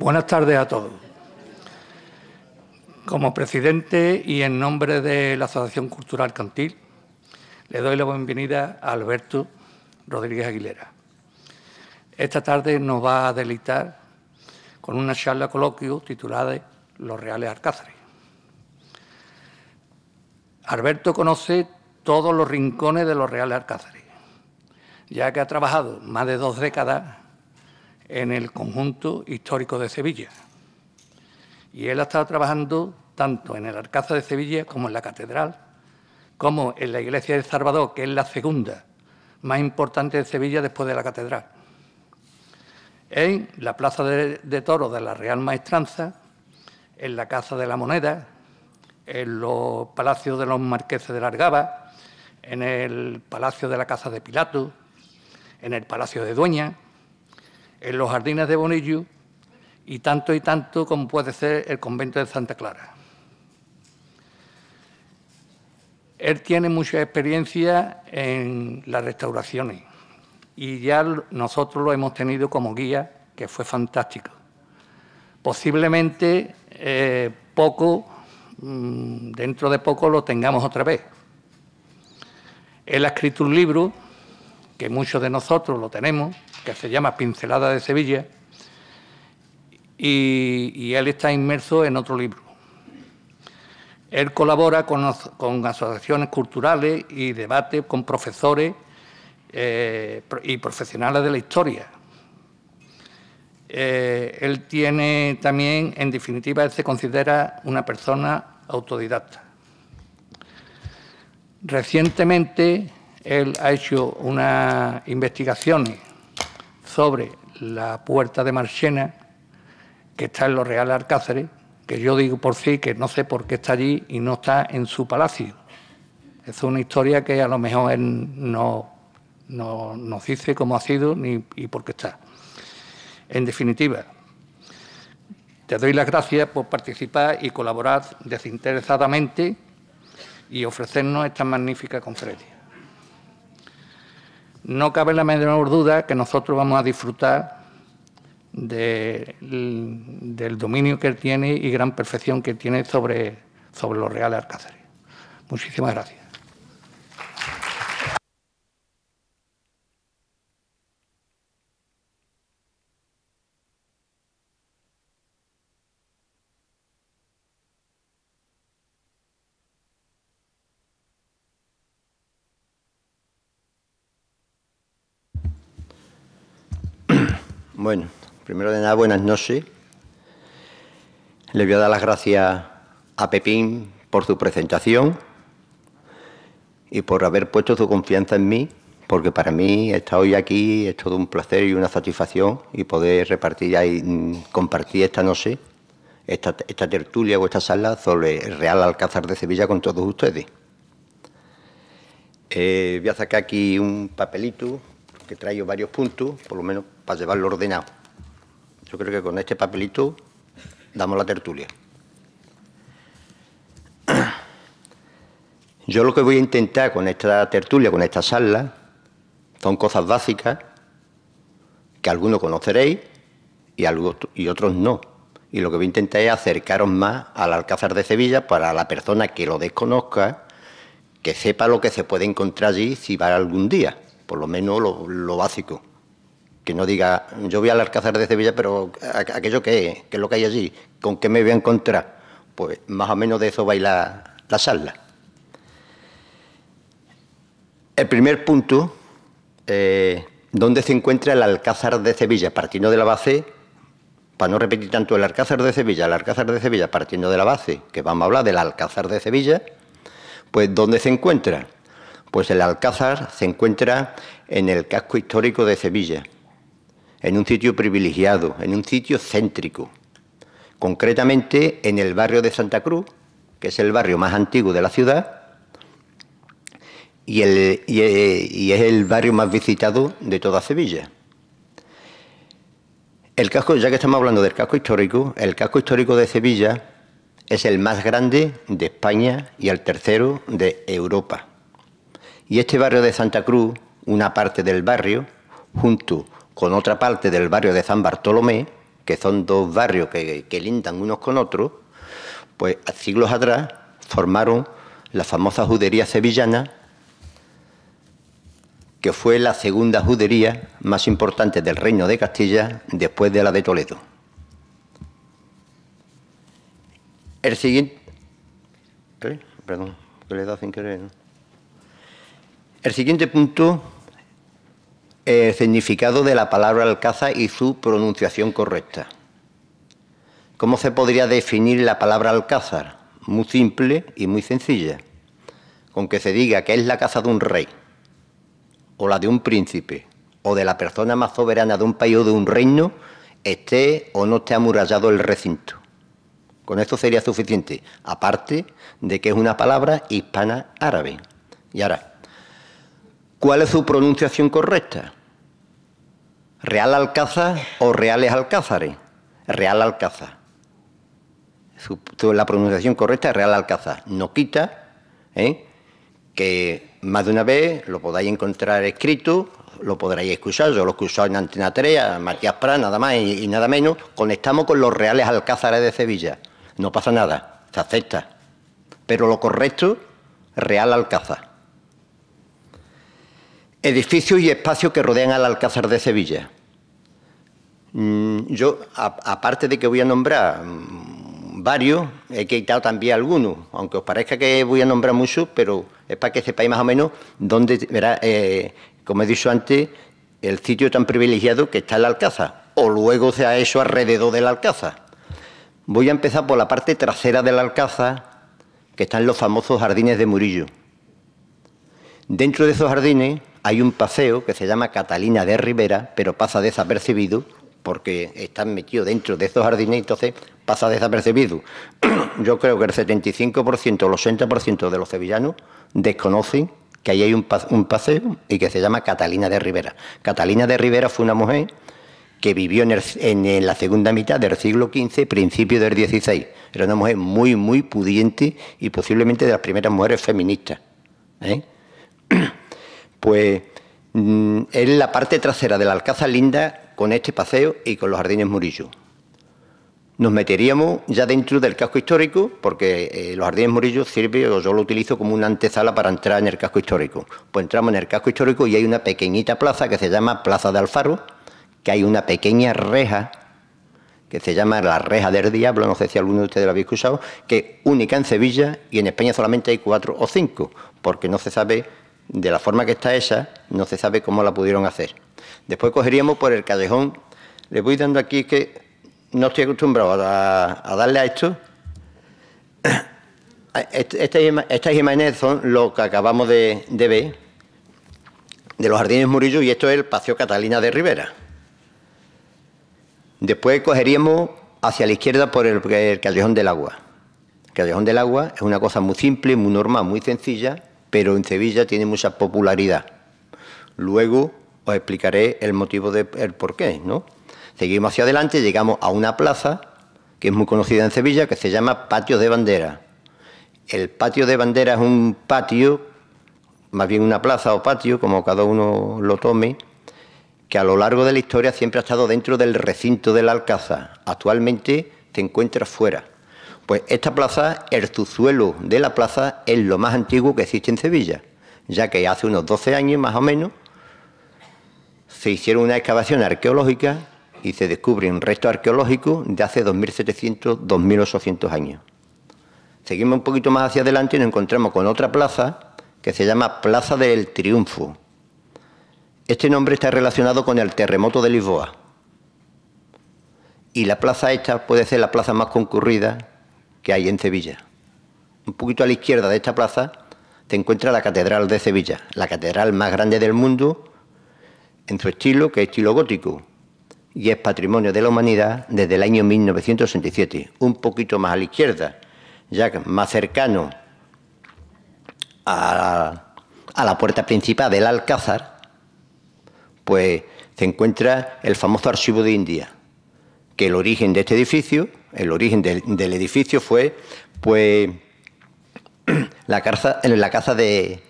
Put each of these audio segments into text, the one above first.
Buenas tardes a todos. Como presidente y en nombre de la Asociación Cultural Cantil, le doy la bienvenida a Alberto Rodríguez Aguilera. Esta tarde nos va a deleitar con una charla coloquio titulada Los Reales Alcázares. Alberto conoce todos los rincones de los Reales Alcázares, ya que ha trabajado más de dos décadas en el conjunto histórico de Sevilla. Y él ha estado trabajando tanto en el Alcázar de Sevilla como en la Catedral, como en la Iglesia de Salvador, que es la segunda más importante de Sevilla después de la Catedral. En la Plaza de, Toro de la Real Maestranza, en la Casa de la Moneda, en los palacios de los marqueses de Largaba, en el palacio de la Casa de Pilato, en el palacio de Dueña, en los jardines de Bonillo y tanto y tanto como puede ser el convento de Santa Clara. Él tiene mucha experiencia en las restauraciones y ya nosotros lo hemos tenido como guía, que fue fantástico. Posiblemente eh, poco, mm, dentro de poco lo tengamos otra vez. Él ha escrito un libro que muchos de nosotros lo tenemos, se llama Pincelada de Sevilla, y, él está inmerso en otro libro. Él colabora con, asociaciones culturales y debate con profesores eh, y profesionales de la historia. Eh, él tiene también, en definitiva, él se considera una persona autodidacta. Recientemente él ha hecho unas investigaciones sobre la puerta de Marchena, que está en los Reales Alcáceres, que yo digo por sí que no sé por qué está allí y no está en su palacio. Es una historia que a lo mejor no, nos dice cómo ha sido ni y por qué está. En definitiva, te doy las gracias por participar y colaborar desinteresadamente y ofrecernos esta magnífica conferencia. No cabe la menor duda que nosotros vamos a disfrutar del dominio que él tiene y gran perfección que tiene sobre, sobre los reales alcáceres. Muchísimas gracias. Bueno, primero de nada, buenas noches. Le voy a dar las gracias a Pepín por su presentación y por haber puesto su confianza en mí, porque para mí estar hoy aquí es todo un placer y una satisfacción y poder repartir y mm, compartir esta noche, esta, esta tertulia o esta sala sobre el Real Alcázar de Sevilla con todos ustedes. Eh, voy a sacar aquí un papelito que traigo varios puntos, por lo menos para llevarlo ordenado. Yo creo que con este papelito damos la tertulia. Yo lo que voy a intentar con esta tertulia, con esta sala... son cosas básicas que algunos conoceréis y, otros no. Y lo que voy a intentar es acercaros más al Alcázar de Sevilla para la persona que lo desconozca, que sepa lo que se puede encontrar allí si va algún día, por lo menos lo básico que no diga, yo voy al Alcázar de Sevilla, pero aquello que es, es lo que hay allí, con qué me voy a encontrar, pues más o menos de eso baila la, sala. El primer punto, eh, ¿dónde se encuentra el Alcázar de Sevilla? Partiendo de la base, para no repetir tanto el Alcázar de Sevilla, el Alcázar de Sevilla, partiendo de la base, que vamos a hablar del Alcázar de Sevilla, pues ¿dónde se encuentra? Pues el Alcázar se encuentra en el casco histórico de Sevilla, en un sitio privilegiado, en un sitio céntrico, concretamente en el barrio de Santa Cruz, que es el barrio más antiguo de la ciudad e, y, es el barrio más visitado de toda Sevilla. El casco, ya que estamos hablando del casco histórico, el casco histórico de Sevilla es el más grande de España y el tercero de Europa. Y este barrio de Santa Cruz, una parte del barrio, junto con otra parte del barrio de San Bartolomé, que son dos barrios que, lindan unos con otros, pues siglos atrás formaron la famosa judería sevillana, que fue la segunda judería más importante del Reino de Castilla después de la de Toledo. El siguiente. Perdón, sin querer. El siguiente punto el significado de la palabra alcázar y su pronunciación correcta. ¿Cómo se podría definir la palabra alcázar? Muy simple y muy sencilla. Con que se diga que es la casa de un rey, o la de un príncipe, o de la persona más soberana de un país o de un reino, esté o no esté amurallado el recinto. Con esto sería suficiente, aparte de que es una palabra hispana árabe. Y ahora, ¿Cuál es su pronunciación correcta? ¿Real Alcázar o Reales Alcázares? Real Alcázar. la pronunciación correcta es Real Alcázar. No quita ¿eh? que más de una vez lo podáis encontrar escrito, lo podréis escuchar. Yo lo he escuchado en Antena 3, Matías Prat, nada más y, y nada menos. Conectamos con los Reales Alcázares de Sevilla. No pasa nada, se acepta. Pero lo correcto, Real Alcázar. Edificios y espacios que rodean al Alcázar de Sevilla. Mm, yo, aparte de que voy a nombrar mm, varios, he quitado también algunos, aunque os parezca que voy a nombrar muchos, pero es para que sepáis más o menos dónde, verá, eh, como he dicho antes, el sitio tan privilegiado que está el Alcázar, o luego se ha hecho alrededor del Alcázar. Voy a empezar por la parte trasera del Alcázar, que están los famosos jardines de Murillo. Dentro de esos jardines hay un paseo que se llama Catalina de Rivera, pero pasa desapercibido porque están metidos dentro de esos jardines, entonces pasa desapercibido. Yo creo que el 75% o el 80% de los sevillanos desconocen que ahí hay un, paseo y que se llama Catalina de Rivera. Catalina de Rivera fue una mujer que vivió en, la segunda mitad del siglo XV, principio del XVI. Era una mujer muy, muy pudiente y posiblemente de las primeras mujeres feministas. ¿eh? Pues mm, es la parte trasera de la Alcaza Linda con este paseo y con los jardines Murillo. Nos meteríamos ya dentro del casco histórico, porque eh, los jardines Murillo sirven o yo lo utilizo como una antesala para entrar en el casco histórico. Pues entramos en el casco histórico y hay una pequeñita plaza que se llama Plaza de Alfaro, que hay una pequeña reja que se llama La Reja del Diablo, no sé si alguno de ustedes la habéis escuchado, que es única en Sevilla y en España solamente hay cuatro o cinco, porque no se sabe de la forma que está esa, no se sabe cómo la pudieron hacer. Después cogeríamos por el callejón. ...le voy dando aquí que no estoy acostumbrado a, darle a esto. Estas, imágenes son lo que acabamos de, ver de los jardines Murillo y esto es el Paseo Catalina de Rivera. Después cogeríamos hacia la izquierda por el, el Callejón del Agua. El Callejón del Agua es una cosa muy simple, muy normal, muy sencilla, pero en Sevilla tiene mucha popularidad. Luego os explicaré el motivo del porqué. ¿no? Seguimos hacia adelante, llegamos a una plaza que es muy conocida en Sevilla, que se llama Patio de Bandera. El Patio de Bandera es un patio, más bien una plaza o patio, como cada uno lo tome, que a lo largo de la historia siempre ha estado dentro del recinto del Alcázar. Actualmente se encuentra fuera. Pues esta plaza, el subsuelo de la plaza, es lo más antiguo que existe en Sevilla, ya que hace unos 12 años más o menos se hicieron una excavación arqueológica y se descubre un resto arqueológico de hace 2.700, 2.800 años. Seguimos un poquito más hacia adelante y nos encontramos con otra plaza que se llama Plaza del Triunfo. Este nombre está relacionado con el terremoto de Lisboa. Y la plaza esta puede ser la plaza más concurrida que hay en Sevilla. Un poquito a la izquierda de esta plaza se encuentra la Catedral de Sevilla, la catedral más grande del mundo en su estilo, que es estilo gótico, y es patrimonio de la humanidad desde el año 1967. Un poquito más a la izquierda, ya más cercano a, a la puerta principal del Alcázar, pues se encuentra el famoso Archivo de India que el origen de este edificio, el origen del, edificio fue pues la casa la de,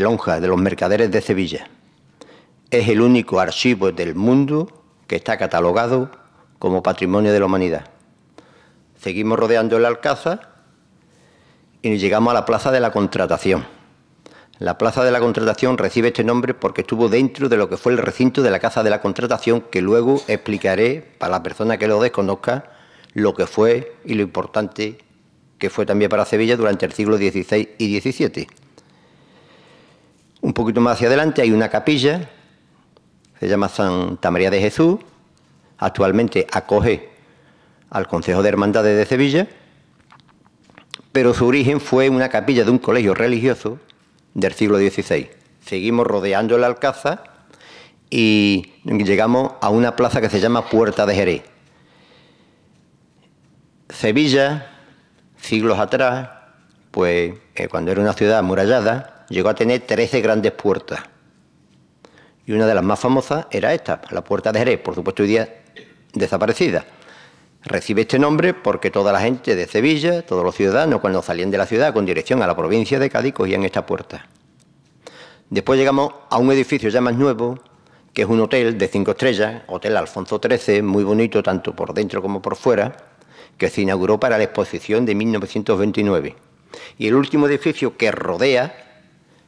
Lonja, de los mercaderes de Sevilla. Es el único archivo del mundo que está catalogado como patrimonio de la humanidad. Seguimos rodeando el Alcázar y llegamos a la Plaza de la Contratación la Plaza de la Contratación recibe este nombre porque estuvo dentro de lo que fue el recinto de la Casa de la Contratación, que luego explicaré para la persona que lo desconozca lo que fue y lo importante que fue también para Sevilla durante el siglo XVI y XVII. Un poquito más hacia adelante hay una capilla, se llama Santa María de Jesús, actualmente acoge al Consejo de Hermandades de Sevilla, pero su origen fue una capilla de un colegio religioso del siglo XVI. Seguimos rodeando el Alcázar y llegamos a una plaza que se llama Puerta de Jerez. Sevilla, siglos atrás, pues eh, cuando era una ciudad amurallada, llegó a tener 13 grandes puertas. Y una de las más famosas era esta, la Puerta de Jerez, por supuesto hoy día desaparecida. Recibe este nombre porque toda la gente de Sevilla, todos los ciudadanos, cuando salían de la ciudad con dirección a la provincia de Cádiz, cogían esta puerta. Después llegamos a un edificio ya más nuevo, que es un hotel de cinco estrellas, Hotel Alfonso XIII, muy bonito tanto por dentro como por fuera, que se inauguró para la exposición de 1929. Y el último edificio que rodea,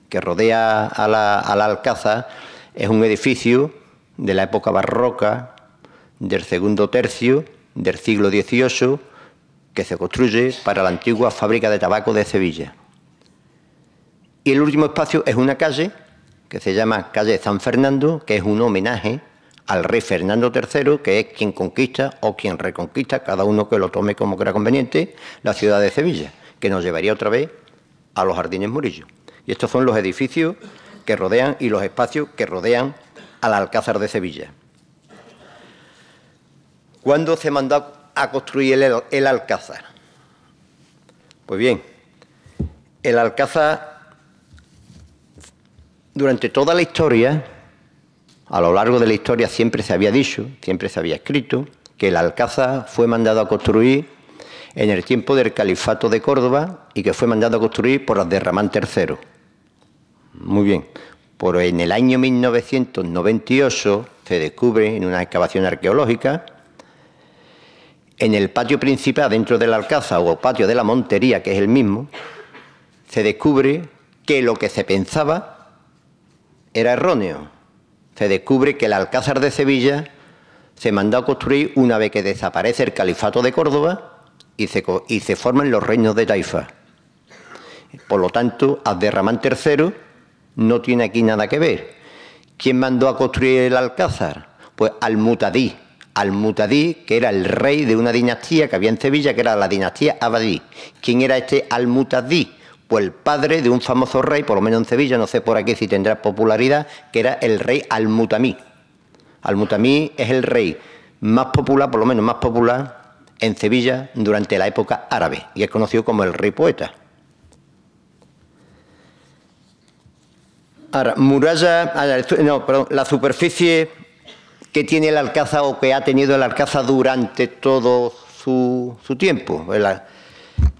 que rodea a la, Alcaza, es un edificio de la época barroca, del segundo tercio, del siglo XVIII que se construye para la antigua fábrica de tabaco de Sevilla. Y el último espacio es una calle que se llama Calle San Fernando, que es un homenaje al rey Fernando III, que es quien conquista o quien reconquista, cada uno que lo tome como era conveniente, la ciudad de Sevilla, que nos llevaría otra vez a los jardines Murillo. Y estos son los edificios que rodean y los espacios que rodean al Alcázar de Sevilla. ¿Cuándo se mandó a construir el, Alcázar? Pues bien, el Alcázar, durante toda la historia, a lo largo de la historia siempre se había dicho, siempre se había escrito, que el Alcázar fue mandado a construir en el tiempo del Califato de Córdoba y que fue mandado a construir por Abderramán III. Muy bien, pero en el año 1998 se descubre en una excavación arqueológica en el patio principal, dentro del Alcázar o patio de la Montería, que es el mismo, se descubre que lo que se pensaba era erróneo. Se descubre que el Alcázar de Sevilla se mandó a construir una vez que desaparece el Califato de Córdoba y se, forman los reinos de Taifa. Por lo tanto, Abderramán III no tiene aquí nada que ver. ¿Quién mandó a construir el Alcázar? Pues Al-Mutadí, al-Mutadí, que era el rey de una dinastía que había en Sevilla, que era la dinastía Abadí. ¿Quién era este Al-Mutadí? Pues el padre de un famoso rey, por lo menos en Sevilla, no sé por aquí si tendrá popularidad, que era el rey al Almutamí al es el rey más popular, por lo menos más popular, en Sevilla durante la época árabe y es conocido como el rey poeta. Ahora, muralla, ah, no, perdón, la superficie que tiene el Alcázar o que ha tenido el Alcázar durante todo su, tiempo. El,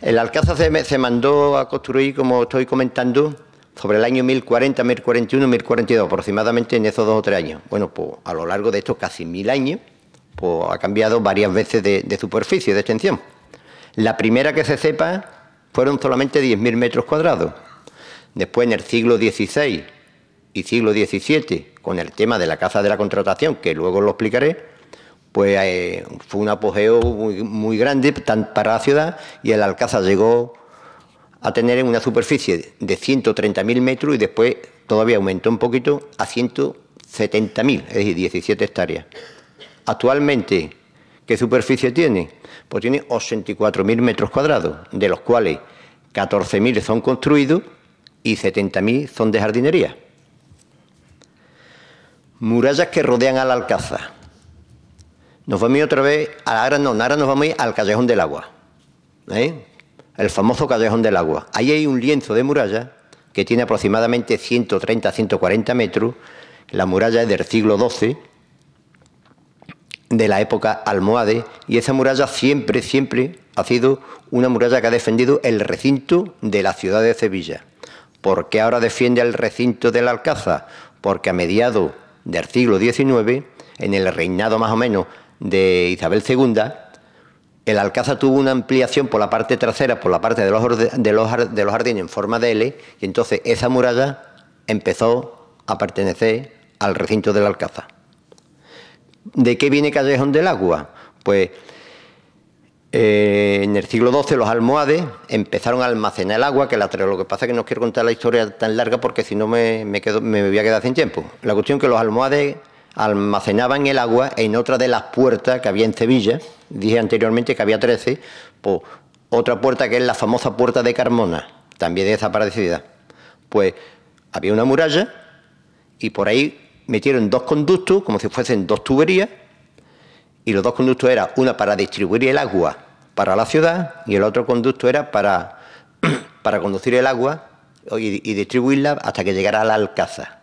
el Alcázar se, mandó a construir, como estoy comentando, sobre el año 1040, 1041, 1042, aproximadamente en esos dos o tres años. Bueno, pues a lo largo de estos casi mil años, pues ha cambiado varias veces de, de superficie, de extensión. La primera que se sepa fueron solamente 10.000 metros cuadrados. Después, en el siglo XVI, y siglo XVII, con el tema de la caza de la contratación, que luego lo explicaré, pues eh, fue un apogeo muy, grande para la ciudad y el Alcázar llegó a tener una superficie de 130.000 metros y después todavía aumentó un poquito a 170.000, es decir, 17 hectáreas. Actualmente, ¿qué superficie tiene? Pues tiene 84.000 metros cuadrados, de los cuales 14.000 son construidos y 70.000 son de jardinería murallas que rodean al Alcázar. Nos vamos a ir otra vez, ahora no, ahora nos vamos a al Callejón del Agua. ¿eh? El famoso Callejón del Agua. Ahí hay un lienzo de muralla que tiene aproximadamente 130, 140 metros. La muralla es del siglo XII, de la época almohade, y esa muralla siempre, siempre ha sido una muralla que ha defendido el recinto de la ciudad de Sevilla. ¿Por qué ahora defiende el recinto del Alcázar? Porque a mediados del siglo XIX, en el reinado más o menos de Isabel II, el Alcázar tuvo una ampliación por la parte trasera, por la parte de los, de de los jardines en forma de L, y entonces esa muralla empezó a pertenecer al recinto del Alcázar. ¿De qué viene Callejón del Agua? Pues eh, en el siglo XII los almohades empezaron a almacenar el agua que la Lo que pasa es que no quiero contar la historia tan larga porque si no me, quedo, me voy a quedar sin tiempo. La cuestión es que los almohades almacenaban el agua en otra de las puertas que había en Sevilla. Dije anteriormente que había 13, pues otra puerta que es la famosa puerta de Carmona, también desaparecida. Pues había una muralla y por ahí metieron dos conductos, como si fuesen dos tuberías, y los dos conductos eran una para distribuir el agua para la ciudad y el otro conducto era para, conducir el agua y, distribuirla hasta que llegara a la Alcaza.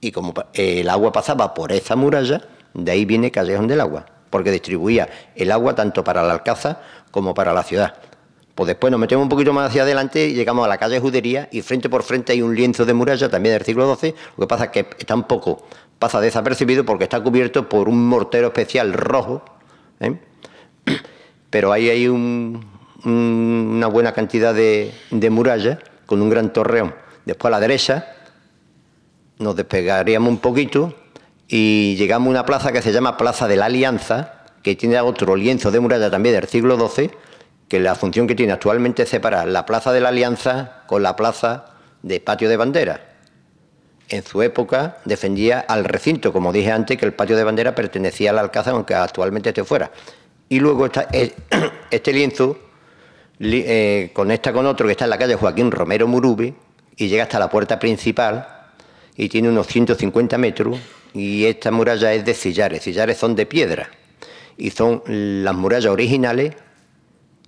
Y como el agua pasaba por esa muralla, de ahí viene Callejón del Agua, porque distribuía el agua tanto para la Alcaza como para la ciudad. Pues después nos metemos un poquito más hacia adelante y llegamos a la calle Judería y frente por frente hay un lienzo de muralla también del siglo XII. Lo que pasa es que tampoco pasa desapercibido porque está cubierto por un mortero especial rojo. ¿eh? Pero ahí hay una buena cantidad de, de murallas con un gran torreón. Después a la derecha nos despegaríamos un poquito y llegamos a una plaza que se llama Plaza de la Alianza, que tiene otro lienzo de muralla también del siglo XII que la función que tiene actualmente es separar la Plaza de la Alianza con la Plaza de Patio de Bandera. En su época defendía al recinto, como dije antes, que el Patio de Bandera pertenecía al Alcázar, aunque actualmente esté fuera. Y luego e- este lienzo eh, conecta con otro que está en la calle Joaquín Romero Murubi y llega hasta la puerta principal y tiene unos 150 metros y esta muralla es de sillares. Sillares son de piedra y son las murallas originales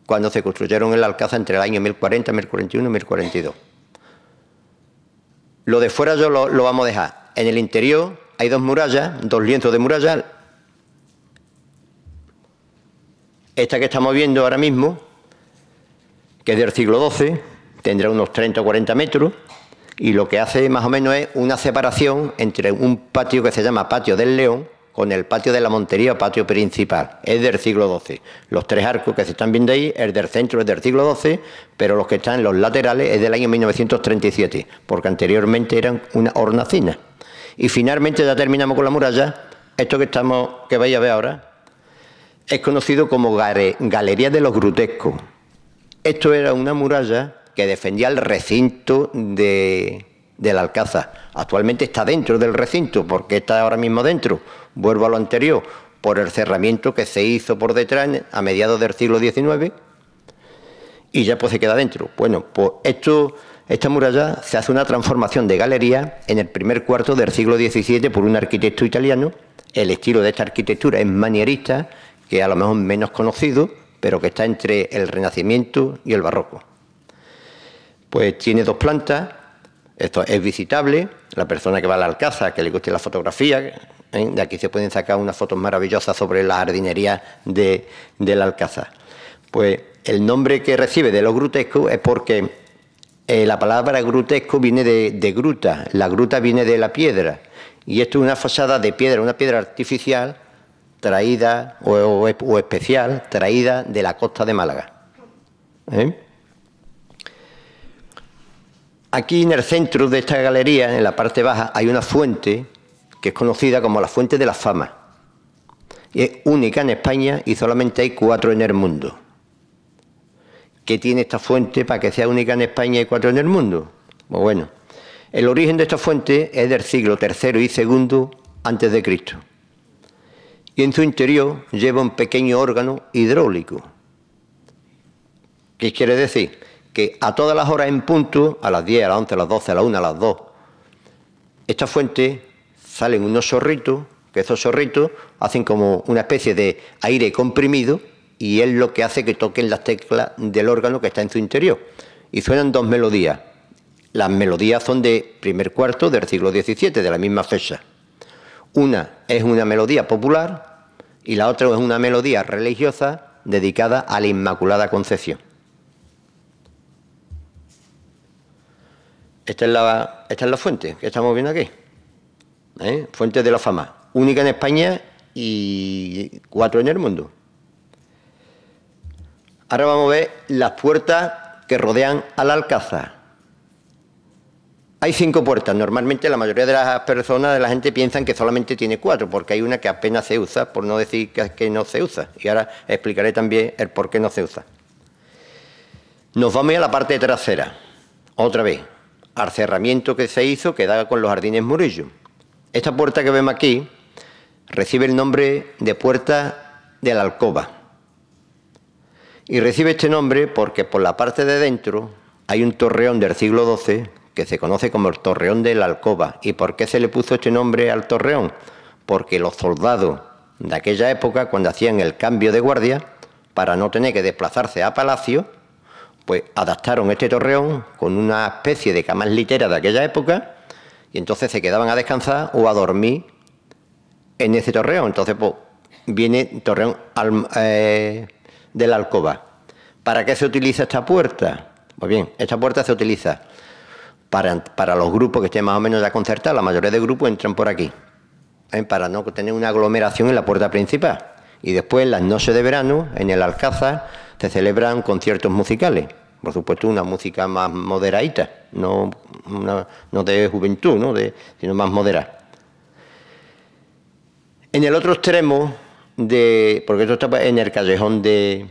cuando se construyeron el Alcázar entre el año 1040, 1041 y 1042. Lo de fuera yo lo, vamos a dejar. En el interior hay dos murallas, dos lienzos de muralla. Esta que estamos viendo ahora mismo, que es del siglo XII, tendrá unos 30 o 40 metros, y lo que hace más o menos es una separación entre un patio que se llama Patio del León, con el patio de la Montería patio principal. Es del siglo XII. Los tres arcos que se están viendo ahí, el del centro es del siglo XII, pero los que están en los laterales es del año 1937, porque anteriormente eran una hornacina. Y finalmente ya terminamos con la muralla. Esto que, estamos, que vais a ver ahora es conocido como Galería de los Grutescos. Esto era una muralla que defendía el recinto de, la Alcázar. Actualmente está dentro del recinto, porque está ahora mismo dentro, Vuelvo a lo anterior, por el cerramiento que se hizo por detrás a mediados del siglo XIX y ya pues se queda dentro. Bueno, pues esto, esta muralla se hace una transformación de galería en el primer cuarto del siglo XVII por un arquitecto italiano. El estilo de esta arquitectura es manierista, que a lo mejor menos conocido, pero que está entre el Renacimiento y el Barroco. Pues tiene dos plantas, esto es visitable, la persona que va a la alcaza, que le guste la fotografía, ¿eh? de aquí se pueden sacar unas fotos maravillosas sobre la jardinería de, del Alcázar. Pues el nombre que recibe de lo grutescos... es porque eh, la palabra grutesco viene de, gruta, la gruta viene de la piedra, y esto es una fachada de piedra, una piedra artificial traída o, especial, traída de la costa de Málaga. ¿eh? Aquí en el centro de esta galería, en la parte baja, hay una fuente que es conocida como la Fuente de la Fama. Y es única en España y solamente hay cuatro en el mundo. ¿Qué tiene esta fuente para que sea única en España y cuatro en el mundo? Pues bueno, el origen de esta fuente es del siglo III y II antes de Cristo. Y en su interior lleva un pequeño órgano hidráulico. ¿Qué quiere decir? Que a todas las horas en punto, a las 10, a las 11, a las 12, a las 1, a las 2, esta fuente salen unos zorritos, que esos zorritos hacen como una especie de aire comprimido y es lo que hace que toquen las teclas del órgano que está en su interior. Y suenan dos melodías. Las melodías son de primer cuarto del siglo XVII, de la misma fecha. Una es una melodía popular y la otra es una melodía religiosa dedicada a la Inmaculada Concepción. Esta es la, esta es la fuente que estamos viendo aquí. ¿eh? Fuente de la Fama, única en España y cuatro en el mundo. Ahora vamos a ver las puertas que rodean al alcázar. Hay cinco puertas. Normalmente la mayoría de las personas, de la gente, piensan que solamente tiene cuatro, porque hay una que apenas se usa, por no decir que no se usa. Y ahora explicaré también el por qué no se usa. Nos vamos a la parte trasera, otra vez, al cerramiento que se hizo que da con los jardines Murillo. Esta puerta que vemos aquí recibe el nombre de puerta de la alcoba. Y recibe este nombre porque por la parte de dentro hay un torreón del siglo XII que se conoce como el torreón de la alcoba. ¿Y por qué se le puso este nombre al torreón? Porque los soldados de aquella época, cuando hacían el cambio de guardia, para no tener que desplazarse a palacio, pues adaptaron este torreón con una especie de camas litera de aquella época y entonces se quedaban a descansar o a dormir en ese torreón. Entonces, pues, viene torreón eh, de la alcoba. ¿Para qué se utiliza esta puerta? Pues bien, esta puerta se utiliza para, los grupos que estén más o menos ya concertados. La mayoría de grupos entran por aquí, ¿eh? para no tener una aglomeración en la puerta principal. Y después, las noches de verano, en el Alcázar, se celebran conciertos musicales por supuesto, una música más moderadita, no, de juventud, sino más moderada. En el otro extremo, de, porque esto está en el callejón de,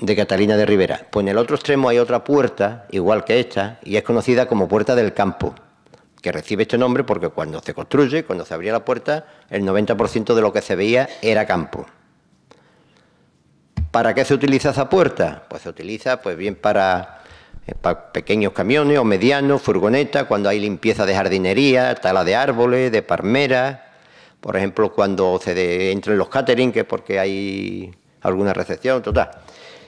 de Catalina de Rivera, pues en el otro extremo hay otra puerta, igual que esta, y es conocida como Puerta del Campo, que recibe este nombre porque cuando se construye, cuando se abría la puerta, el 90% de lo que se veía era campo. ¿Para qué se utiliza esa puerta? Pues se utiliza pues bien para, eh, pequeños camiones o medianos, furgonetas, cuando hay limpieza de jardinería, tala de árboles, de palmeras. Por ejemplo, cuando se de, los catering, que porque hay alguna recepción, total.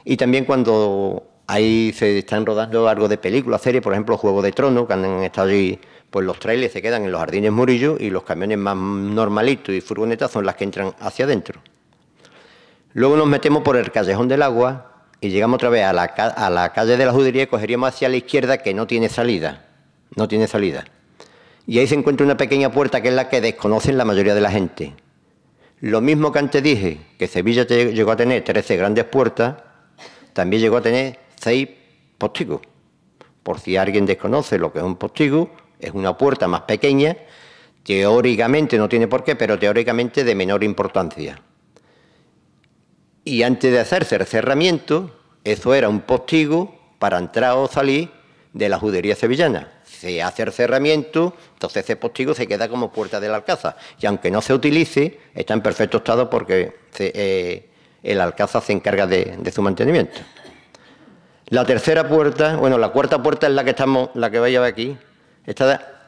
Y también cuando ahí se están rodando algo de películas, serie, por ejemplo, Juego de Trono, que han estado allí, pues los trailers se quedan en los jardines Murillo y los camiones más normalitos y furgonetas son las que entran hacia adentro. Luego nos metemos por el callejón del agua y llegamos otra vez a la, calle de la Judería y cogeríamos hacia la izquierda que no tiene salida. No tiene salida. Y ahí se encuentra una pequeña puerta que es la que desconocen la mayoría de la gente. Lo mismo que antes dije, que Sevilla llegó a tener 13 grandes puertas, también llegó a tener 6 postigos. Por si alguien desconoce lo que es un postigo, es una puerta más pequeña, teóricamente no tiene por qué, pero teóricamente de menor importancia. Y antes de hacerse el cerramiento, eso era un postigo para entrar o salir de la judería sevillana. Se hace el cerramiento, entonces ese postigo se queda como puerta del alcázar. Y aunque no se utilice, está en perfecto estado porque eh, el alcázar se encarga de, su mantenimiento. La tercera puerta, bueno, la cuarta puerta es la que estamos, la que vais a ver aquí.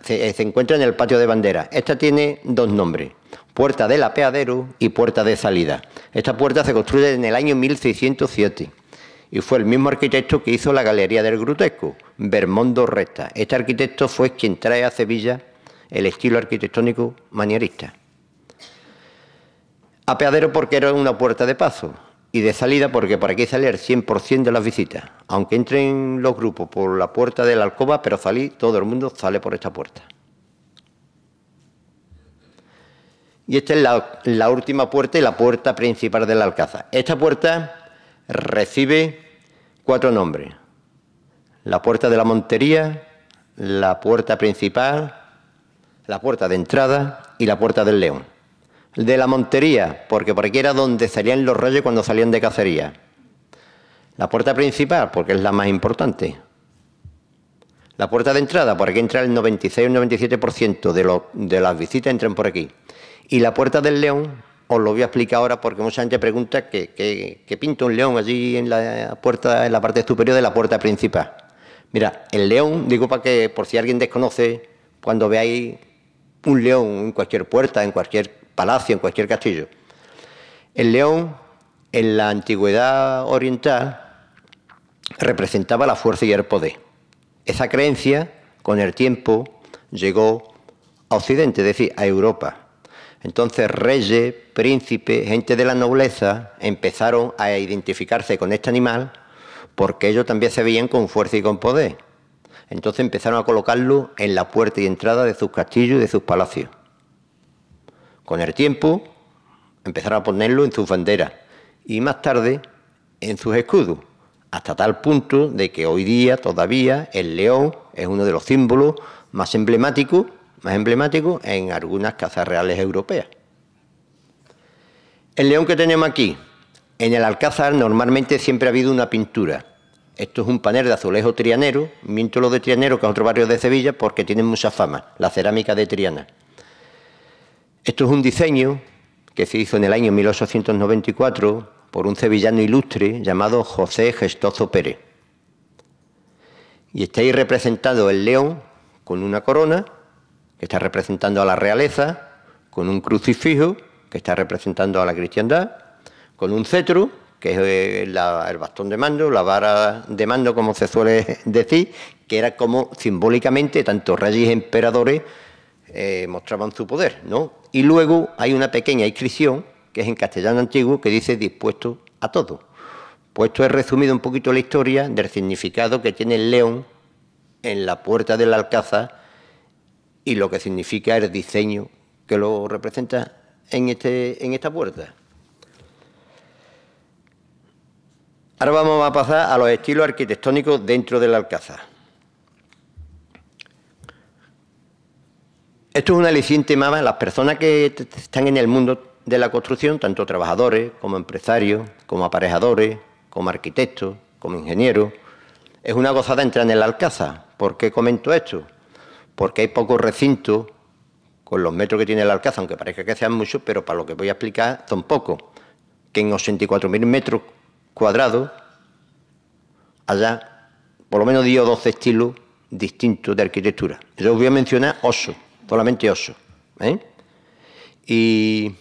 Eh, se, encuentra en el patio de bandera. Esta tiene dos nombres, puerta del apeadero y puerta de salida. Esta puerta se construye en el año 1607 y fue el mismo arquitecto que hizo la Galería del Grutesco, Bermondo Resta. Este arquitecto fue quien trae a Sevilla el estilo arquitectónico manierista. Apeadero porque era una puerta de paso, y de salida, porque por aquí salir el 100% de las visitas. Aunque entren los grupos por la puerta de la alcoba, pero salí, todo el mundo sale por esta puerta. Y esta es la, última puerta y la puerta principal de la Alcaza. Esta puerta recibe cuatro nombres. La puerta de la montería, la puerta principal, la puerta de entrada y la puerta del león de la Montería, porque por aquí era donde salían los reyes cuando salían de cacería. La puerta principal, porque es la más importante. La puerta de entrada, por aquí entra el 96 o 97% de, las visitas entran por aquí. Y la puerta del león, os lo voy a explicar ahora porque mucha gente pregunta que, pinta un león allí en la puerta, en la parte superior de la puerta principal. Mira, el león, digo para que por si alguien desconoce, cuando veáis un león en cualquier puerta, en cualquier palacio, en cualquier castillo. El león, en la antigüedad oriental, representaba la fuerza y el poder. Esa creencia, con el tiempo, llegó a Occidente, es decir, a Europa. Entonces reyes, príncipes, gente de la nobleza empezaron a identificarse con este animal porque ellos también se veían con fuerza y con poder. Entonces empezaron a colocarlo en la puerta y entrada de sus castillos y de sus palacios. Con el tiempo empezaron a ponerlo en sus banderas y más tarde en sus escudos, hasta tal punto de que hoy día todavía el león es uno de los símbolos más emblemáticos, más emblemáticos en algunas casas reales europeas. El león que tenemos aquí, en el Alcázar normalmente siempre ha habido una pintura. Esto es un panel de azulejo trianero, miento lo de Trianero, que es otro barrio de Sevilla, porque tiene mucha fama, la cerámica de Triana. Esto es un diseño que se hizo en el año 1894 por un sevillano ilustre llamado José Gestozo Pérez. Y está ahí representado el león con una corona, que está representando a la realeza, con un crucifijo, que está representando a la cristiandad, con un cetro, que es eh, el bastón de mando, la vara de mando, como se suele decir, que era como simbólicamente tanto reyes emperadores eh, mostraban su poder, ¿no? Y luego hay una pequeña inscripción, que es en castellano antiguo, que dice dispuesto a todo. Pues esto es resumido un poquito la historia del significado que tiene el león en la puerta del alcázar y lo que significa el diseño que lo representa en, este, en esta puerta. Ahora vamos a pasar a los estilos arquitectónicos dentro la alcázar. Esto es una aliciente más. Las personas que están en el mundo de la construcción, tanto trabajadores como empresarios, como aparejadores, como arquitectos, como ingenieros, es una gozada entrar en el Alcaza. ¿Por qué comento esto? Porque hay pocos recintos con los metros que tiene el Alcaza, aunque parezca que sean muchos, pero para lo que voy a explicar son pocos. Que en 84.000 metros cuadrados haya por lo menos 10 o 12 estilos distintos de arquitectura. Yo os voy a mencionar oso solamente osos, ¿eh? Y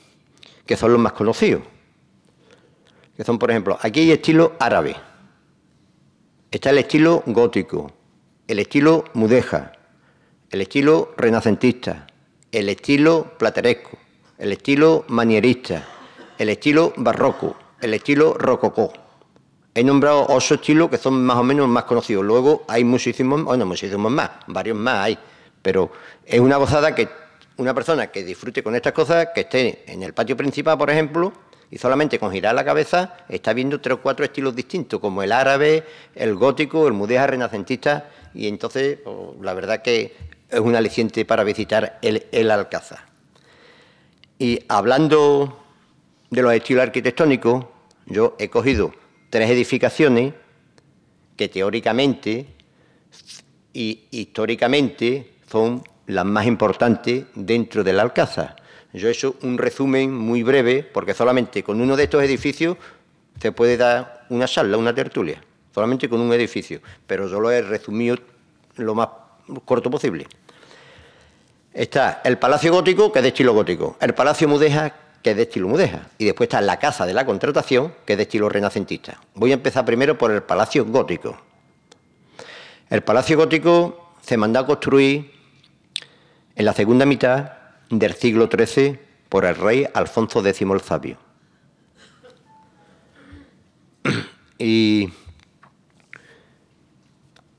que son los más conocidos. Que son, por ejemplo, aquí hay estilo árabe. Está el estilo gótico, el estilo mudeja, el estilo renacentista, el estilo plateresco, el estilo manierista, el estilo barroco, el estilo rococó. He nombrado ocho estilos que son más o menos más conocidos. Luego hay muchísimos, bueno, muchísimos más, varios más hay. Pero es una gozada que una persona que disfrute con estas cosas, que esté en el patio principal, por ejemplo, y solamente con girar la cabeza está viendo tres o cuatro estilos distintos, como el árabe, el gótico, el Mudeja renacentista, y entonces pues, la verdad que es un aliciente para visitar el, el Alcázar. Y hablando de los estilos arquitectónicos, yo he cogido tres edificaciones que teóricamente y históricamente son las más importantes dentro del Alcázar. Yo he hecho un resumen muy breve, porque solamente con uno de estos edificios se puede dar una sala, una tertulia, solamente con un edificio, pero yo lo he resumido lo más corto posible. Está el Palacio Gótico, que es de estilo gótico, el Palacio Mudeja, que es de estilo Mudeja, y después está la Casa de la Contratación, que es de estilo renacentista. Voy a empezar primero por el Palacio Gótico. El Palacio Gótico se mandó a construir en la segunda mitad del siglo XIII por el rey Alfonso X el Sabio. Y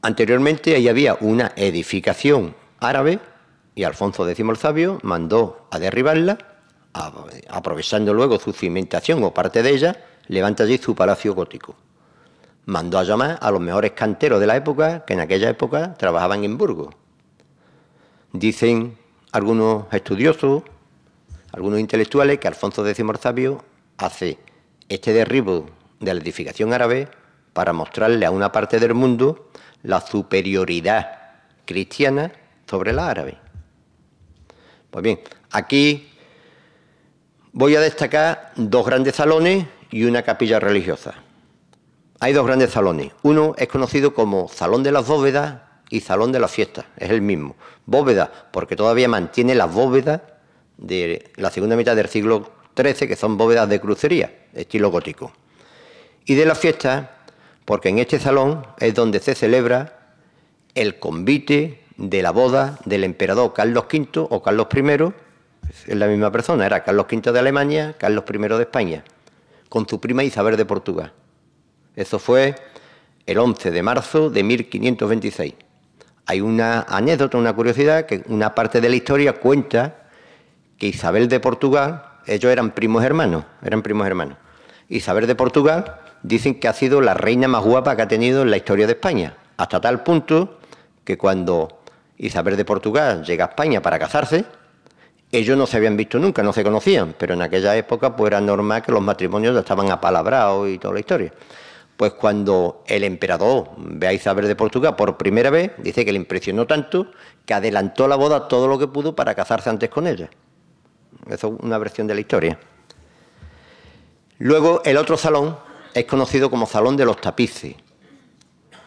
anteriormente ahí había una edificación árabe y Alfonso X el Sabio mandó a derribarla, aprovechando luego su cimentación o parte de ella, levanta allí su palacio gótico. Mandó a llamar a los mejores canteros de la época, que en aquella época trabajaban en Burgos Dicen algunos estudiosos, algunos intelectuales, que Alfonso X Sabio hace este derribo de la edificación árabe para mostrarle a una parte del mundo la superioridad cristiana sobre la árabe. Pues bien, aquí voy a destacar dos grandes salones y una capilla religiosa. Hay dos grandes salones. Uno es conocido como Salón de las Bóvedas y salón de las fiestas, es el mismo. Bóveda, porque todavía mantiene las bóvedas de la segunda mitad del siglo XIII, que son bóvedas de crucería, estilo gótico. Y de las fiestas, porque en este salón es donde se celebra el convite de la boda del emperador Carlos V o Carlos I, es la misma persona, era Carlos V de Alemania, Carlos I de España, con su prima Isabel de Portugal. Eso fue el 11 de marzo de 1526 hay una anécdota, una curiosidad, que una parte de la historia cuenta que Isabel de Portugal, ellos eran primos hermanos, eran primos hermanos. Isabel de Portugal dicen que ha sido la reina más guapa que ha tenido en la historia de España, hasta tal punto que cuando Isabel de Portugal llega a España para casarse, ellos no se habían visto nunca, no se conocían, pero en aquella época pues era normal que los matrimonios estaban apalabrados y toda la historia pues cuando el emperador ve a Isabel de Portugal por primera vez, dice que le impresionó tanto que adelantó la boda todo lo que pudo para casarse antes con ella. Eso es una versión de la historia. Luego, el otro salón es conocido como Salón de los Tapices.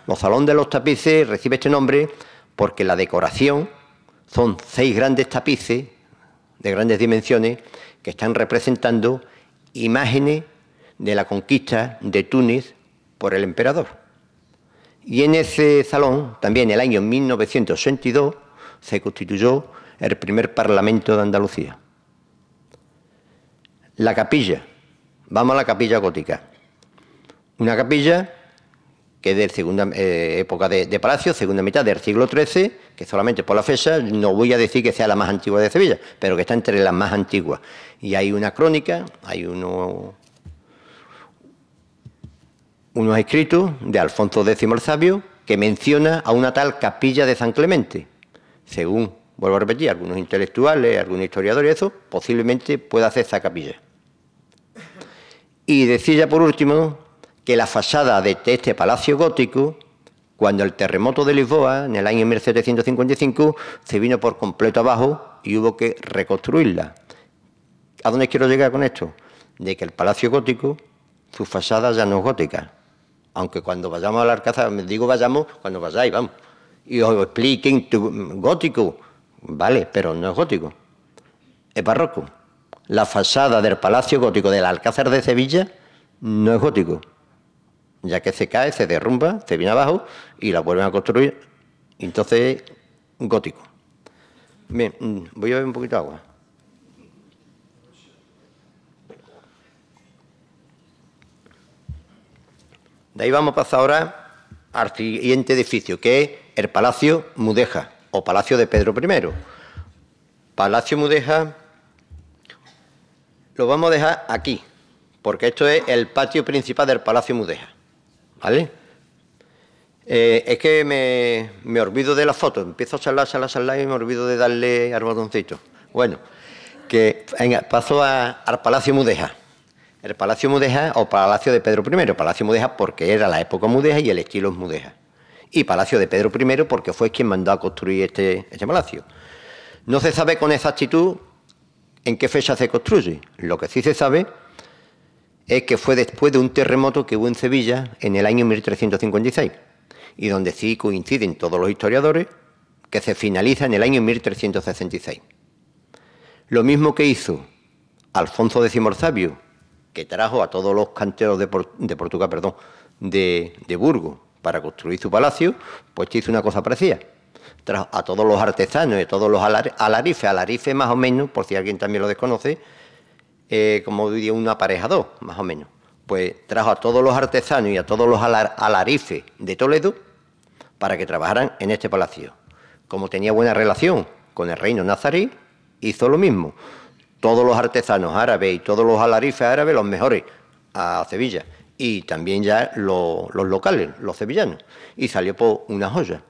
El Salón de los Tapices recibe este nombre porque la decoración son seis grandes tapices de grandes dimensiones que están representando imágenes de la conquista de Túnez por el emperador. Y en ese salón, también el año 1962, se constituyó el primer Parlamento de Andalucía. La capilla. Vamos a la capilla gótica. Una capilla que es de segunda eh, época de, de, palacio, segunda mitad del siglo XIII, que solamente por la fecha no voy a decir que sea la más antigua de Sevilla, pero que está entre las más antiguas. Y hay una crónica, hay uno, unos escritos de Alfonso X el Sabio que menciona a una tal capilla de San Clemente. Según, vuelvo a repetir, algunos intelectuales, algunos historiadores, eso, posiblemente pueda hacer esa capilla. Y decía por último que la fachada de este palacio gótico, cuando el terremoto de Lisboa, en el año 1755, se vino por completo abajo y hubo que reconstruirla. ¿A dónde quiero llegar con esto? De que el palacio gótico, su fachada ya no es gótica, aunque cuando vayamos a la me digo vayamos, cuando vayáis, vamos, y os expliquen tu, gótico, vale, pero no es gótico, es barroco. La fachada del Palacio Gótico del Alcázar de Sevilla no es gótico, ya que se cae, se derrumba, se viene abajo y la vuelven a construir, entonces gótico. Bien, mm, voy a beber un poquito de agua. ahí vamos a pasar ahora al siguiente edificio, que es el Palacio Mudeja, o Palacio de Pedro I. Palacio Mudeja lo vamos a dejar aquí, porque esto es el patio principal del Palacio Mudeja. ¿Vale? Eh, es que me, olvido de la foto, empiezo a charlar, charlar, charlar y me olvido de darle al botoncito. Bueno, que paso al Palacio Mudeja. El Palacio Mudeja o Palacio de Pedro I. Palacio Mudeja porque era la época Mudeja y el estilo es Mudeja. Y Palacio de Pedro I porque fue quien mandó a construir este, este palacio. No se sabe con exactitud en qué fecha se construye. Lo que sí se sabe es que fue después de un terremoto que hubo en Sevilla en el año 1356, y donde sí coinciden todos los historiadores, que se finaliza en el año 1366. Lo mismo que hizo Alfonso X el que trajo a todos los canteros de, Portugal, perdón, de, Burgos para construir su palacio, pues hizo una cosa parecida. Trajo a todos los artesanos y a todos los alarife, alarifes, más o menos, por si alguien también lo desconoce, eh, como diría un aparejador, más o menos. Pues trajo a todos los artesanos y a todos los alarife alarifes de Toledo para que trabajaran en este palacio. Como tenía buena relación con el reino nazarí, hizo lo mismo todos los artesanos árabes y todos los alarifes árabes, los mejores, a Sevilla. Y también ya los locales, los sevillanos. Y salió por una joya.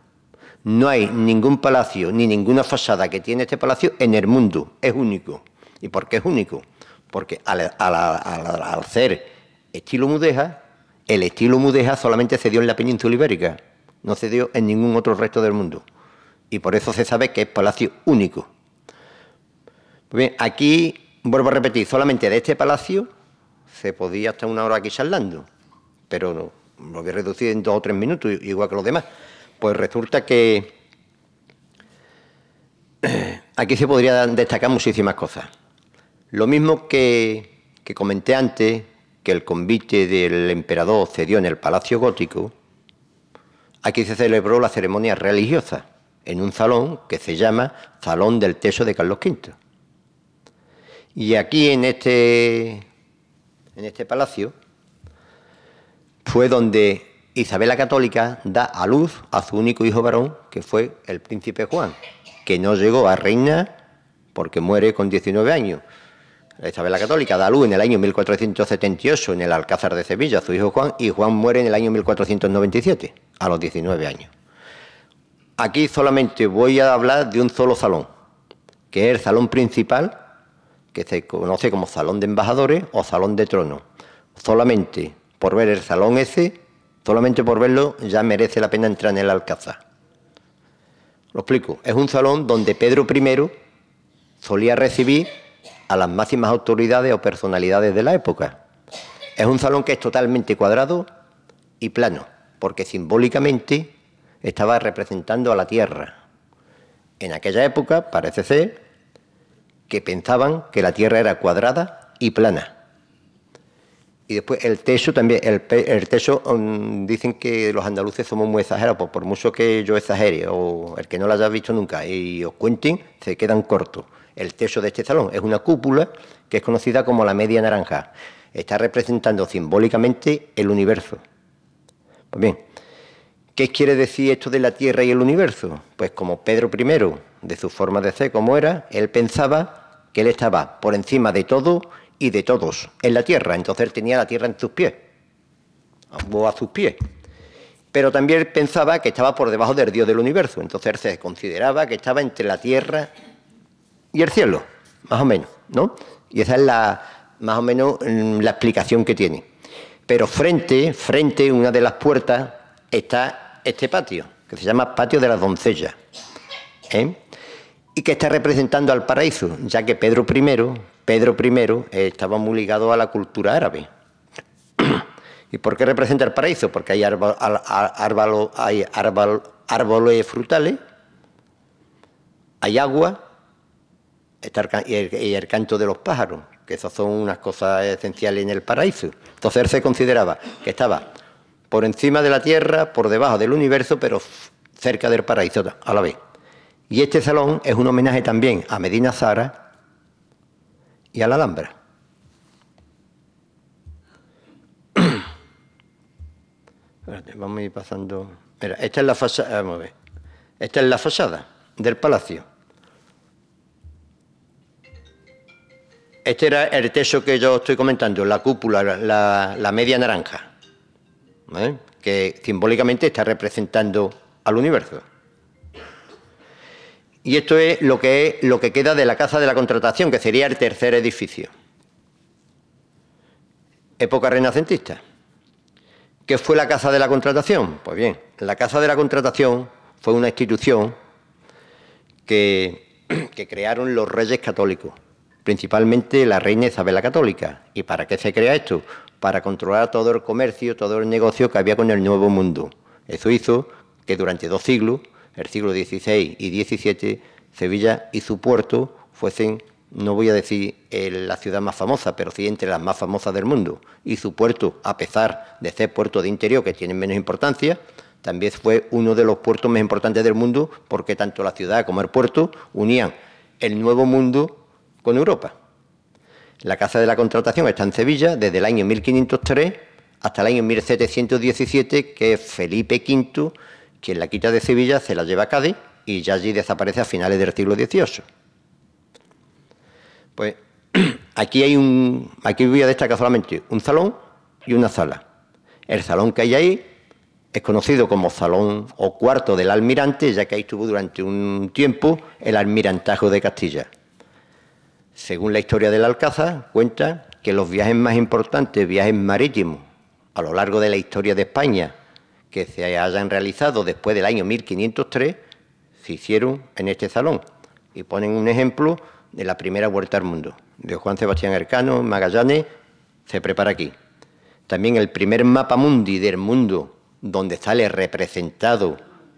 No hay ningún palacio ni ninguna fachada que tiene este palacio en el mundo. Es único. ¿Y por qué es único? Porque al, al ser estilo mudeja, el estilo mudeja solamente se dio en la península ibérica. No se dio en ningún otro resto del mundo. Y por eso se sabe que es palacio único. Pues aquí, vuelvo a repetir, solamente de este palacio se podía estar una hora aquí charlando, pero lo voy a reducir en dos o tres minutos, igual que los demás. Pues resulta que aquí se podrían destacar muchísimas cosas. Lo mismo que, que comenté antes, que el convite del emperador se dio en el Palacio Gótico, aquí se celebró la ceremonia religiosa en un salón que se llama Salón del Teso de Carlos V. Y aquí en este, en este palacio fue donde Isabel la Católica da a luz a su único hijo varón, que fue el príncipe Juan, que no llegó a reina porque muere con 19 años. Isabel la Católica da a luz en el año 1478 en el Alcázar de Sevilla a su hijo Juan y Juan muere en el año 1497, a los 19 años. Aquí solamente voy a hablar de un solo salón, que es el salón principal que se conoce como Salón de Embajadores o Salón de Trono. Solamente por ver el salón ese, solamente por verlo, ya merece la pena entrar en el Alcázar. Lo explico. Es un salón donde Pedro I solía recibir a las máximas autoridades o personalidades de la época. Es un salón que es totalmente cuadrado y plano, porque simbólicamente estaba representando a la Tierra. En aquella época, parece ser, que pensaban que la Tierra era cuadrada y plana. Y después el teso también, el, mm, dicen que los andaluces somos muy exagerados, pues por mucho que yo exagere, o el que no lo haya visto nunca, y os cuenten, se quedan cortos. El teso de este salón es una cúpula que es conocida como la media naranja. Está representando simbólicamente el universo. Pues bien, ¿qué quiere decir esto de la Tierra y el universo? Pues como Pedro I, de su forma de ser como era, él pensaba que él estaba por encima de todo y de todos en la tierra. Entonces él tenía la tierra en sus pies, o a sus pies. Pero también pensaba que estaba por debajo del Dios del universo. Entonces él se consideraba que estaba entre la tierra y el cielo, más o menos, ¿no? Y esa es la, más o menos mm, la explicación que tiene. Pero frente, frente, una de las puertas está este patio, que se llama Patio de las Doncellas. ¿Eh? y que está representando al paraíso, ya que Pedro I, eh, estaba muy ligado a la cultura árabe. ¿Y por qué representa el paraíso? Porque hay, árboles frutales, hay agua y el, y el canto de los pájaros, que esas son unas cosas esenciales en el paraíso. Entonces él se consideraba que estaba por encima de la tierra, por debajo del universo, pero cerca del paraíso a la vez. Y este salón es un homenaje también a Medina Zara y a la Alhambra. vamos a ir pasando. Mira, esta es la fachada. Ah, esta es la fachada del palacio. Este era el techo que yo estoy comentando, la cúpula, la, media naranja, que simbólicamente está representando al universo. Y esto es lo que, lo que queda de la Casa de la Contratación, que sería el tercer edificio. Época renacentista. ¿Qué fue la Casa de la Contratación? Pues bien, la Casa de la Contratación fue una institución que, que crearon los reyes católicos, principalmente la reina Isabel la Católica. ¿Y para qué se crea esto? Para controlar todo el comercio, todo el negocio que había con el Nuevo Mundo. Eso hizo que durante dos siglos el siglo XVI y XVII, Sevilla y su puerto fuesen, no voy a decir eh, la ciudad más famosa, pero sí entre las más famosas del mundo. Y su puerto, a pesar de ser puerto de interior, que tiene menos importancia, también fue uno de los puertos más importantes del mundo, porque tanto la ciudad como el puerto unían el nuevo mundo con Europa. La Casa de la Contratación está en Sevilla desde el año 1503 hasta el año 1717, que Felipe V quien la quita de Sevilla se la lleva a Cádiz y ya allí desaparece a finales del siglo XVIII. Pues aquí hay un, aquí voy a destacar solamente un salón y una sala. El salón que hay ahí es conocido como salón o cuarto del almirante, ya que ahí estuvo durante un tiempo el almirantajo de Castilla. Según la historia del Alcázar, cuenta que los viajes más importantes, viajes marítimos, a lo largo de la historia de España, que se hayan realizado después del año 1503 se hicieron en este salón. Y ponen un ejemplo de la primera vuelta al mundo, de Juan Sebastián Ercano, Magallanes, se prepara aquí. También el primer mapa mundi del mundo donde sale representado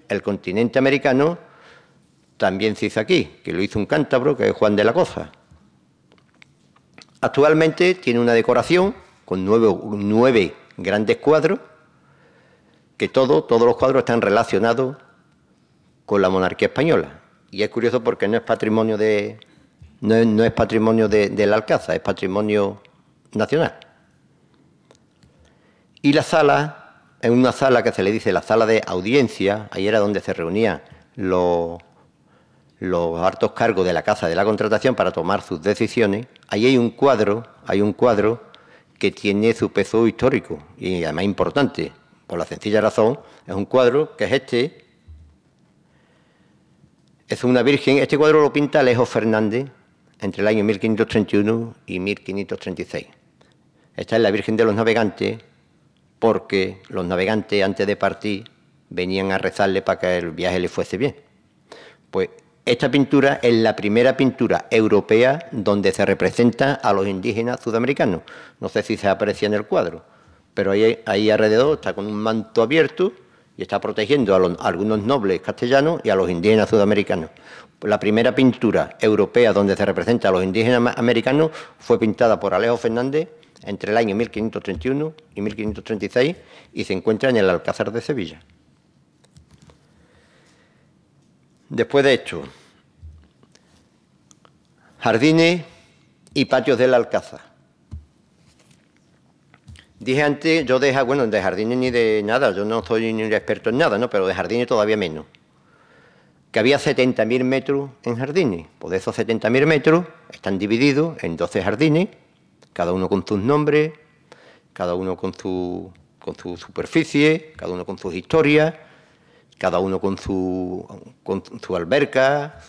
el continente americano, también se hizo aquí, que lo hizo un cántabro, que es Juan de la Cosa. Actualmente tiene una decoración con nueve grandes cuadros que todos los cuadros están relacionados con la monarquía española. Y es curioso porque no es patrimonio de no es, patrimonio de, la es patrimonio nacional. Y la sala en una sala que se le dice la sala de audiencia, ahí era donde se reunían los, los hartos cargos de la Casa de la Contratación para tomar sus decisiones. Ahí hay un cuadro, hay un cuadro que tiene su peso histórico y además importante por la sencilla razón, es un cuadro que es este. Es una virgen. Este cuadro lo pinta Alejo Fernández entre el año 1531 y 1536. Esta es la Virgen de los Navegantes porque los navegantes antes de partir venían a rezarle para que el viaje le fuese bien. Pues esta pintura es la primera pintura europea donde se representa a los indígenas sudamericanos. No sé si se aprecia en el cuadro pero ahí, alrededor está con un manto abierto y está protegiendo a, algunos nobles castellanos y a los indígenas sudamericanos. La primera pintura europea donde se representa a los indígenas americanos fue pintada por Alejo Fernández entre el año 1531 y 1536 y se encuentra en el Alcázar de Sevilla. Después de esto, jardines y patios del Alcázar Dije antes, yo de, bueno, de jardines ni de nada, yo no soy ni experto en nada, ¿no? pero de jardines todavía menos. Que había 70.000 metros en jardines. Pues de esos 70.000 metros están divididos en 12 jardines, cada uno con sus nombres, cada uno con su, con su superficie, cada uno con sus historias, cada uno con su, con su alberca,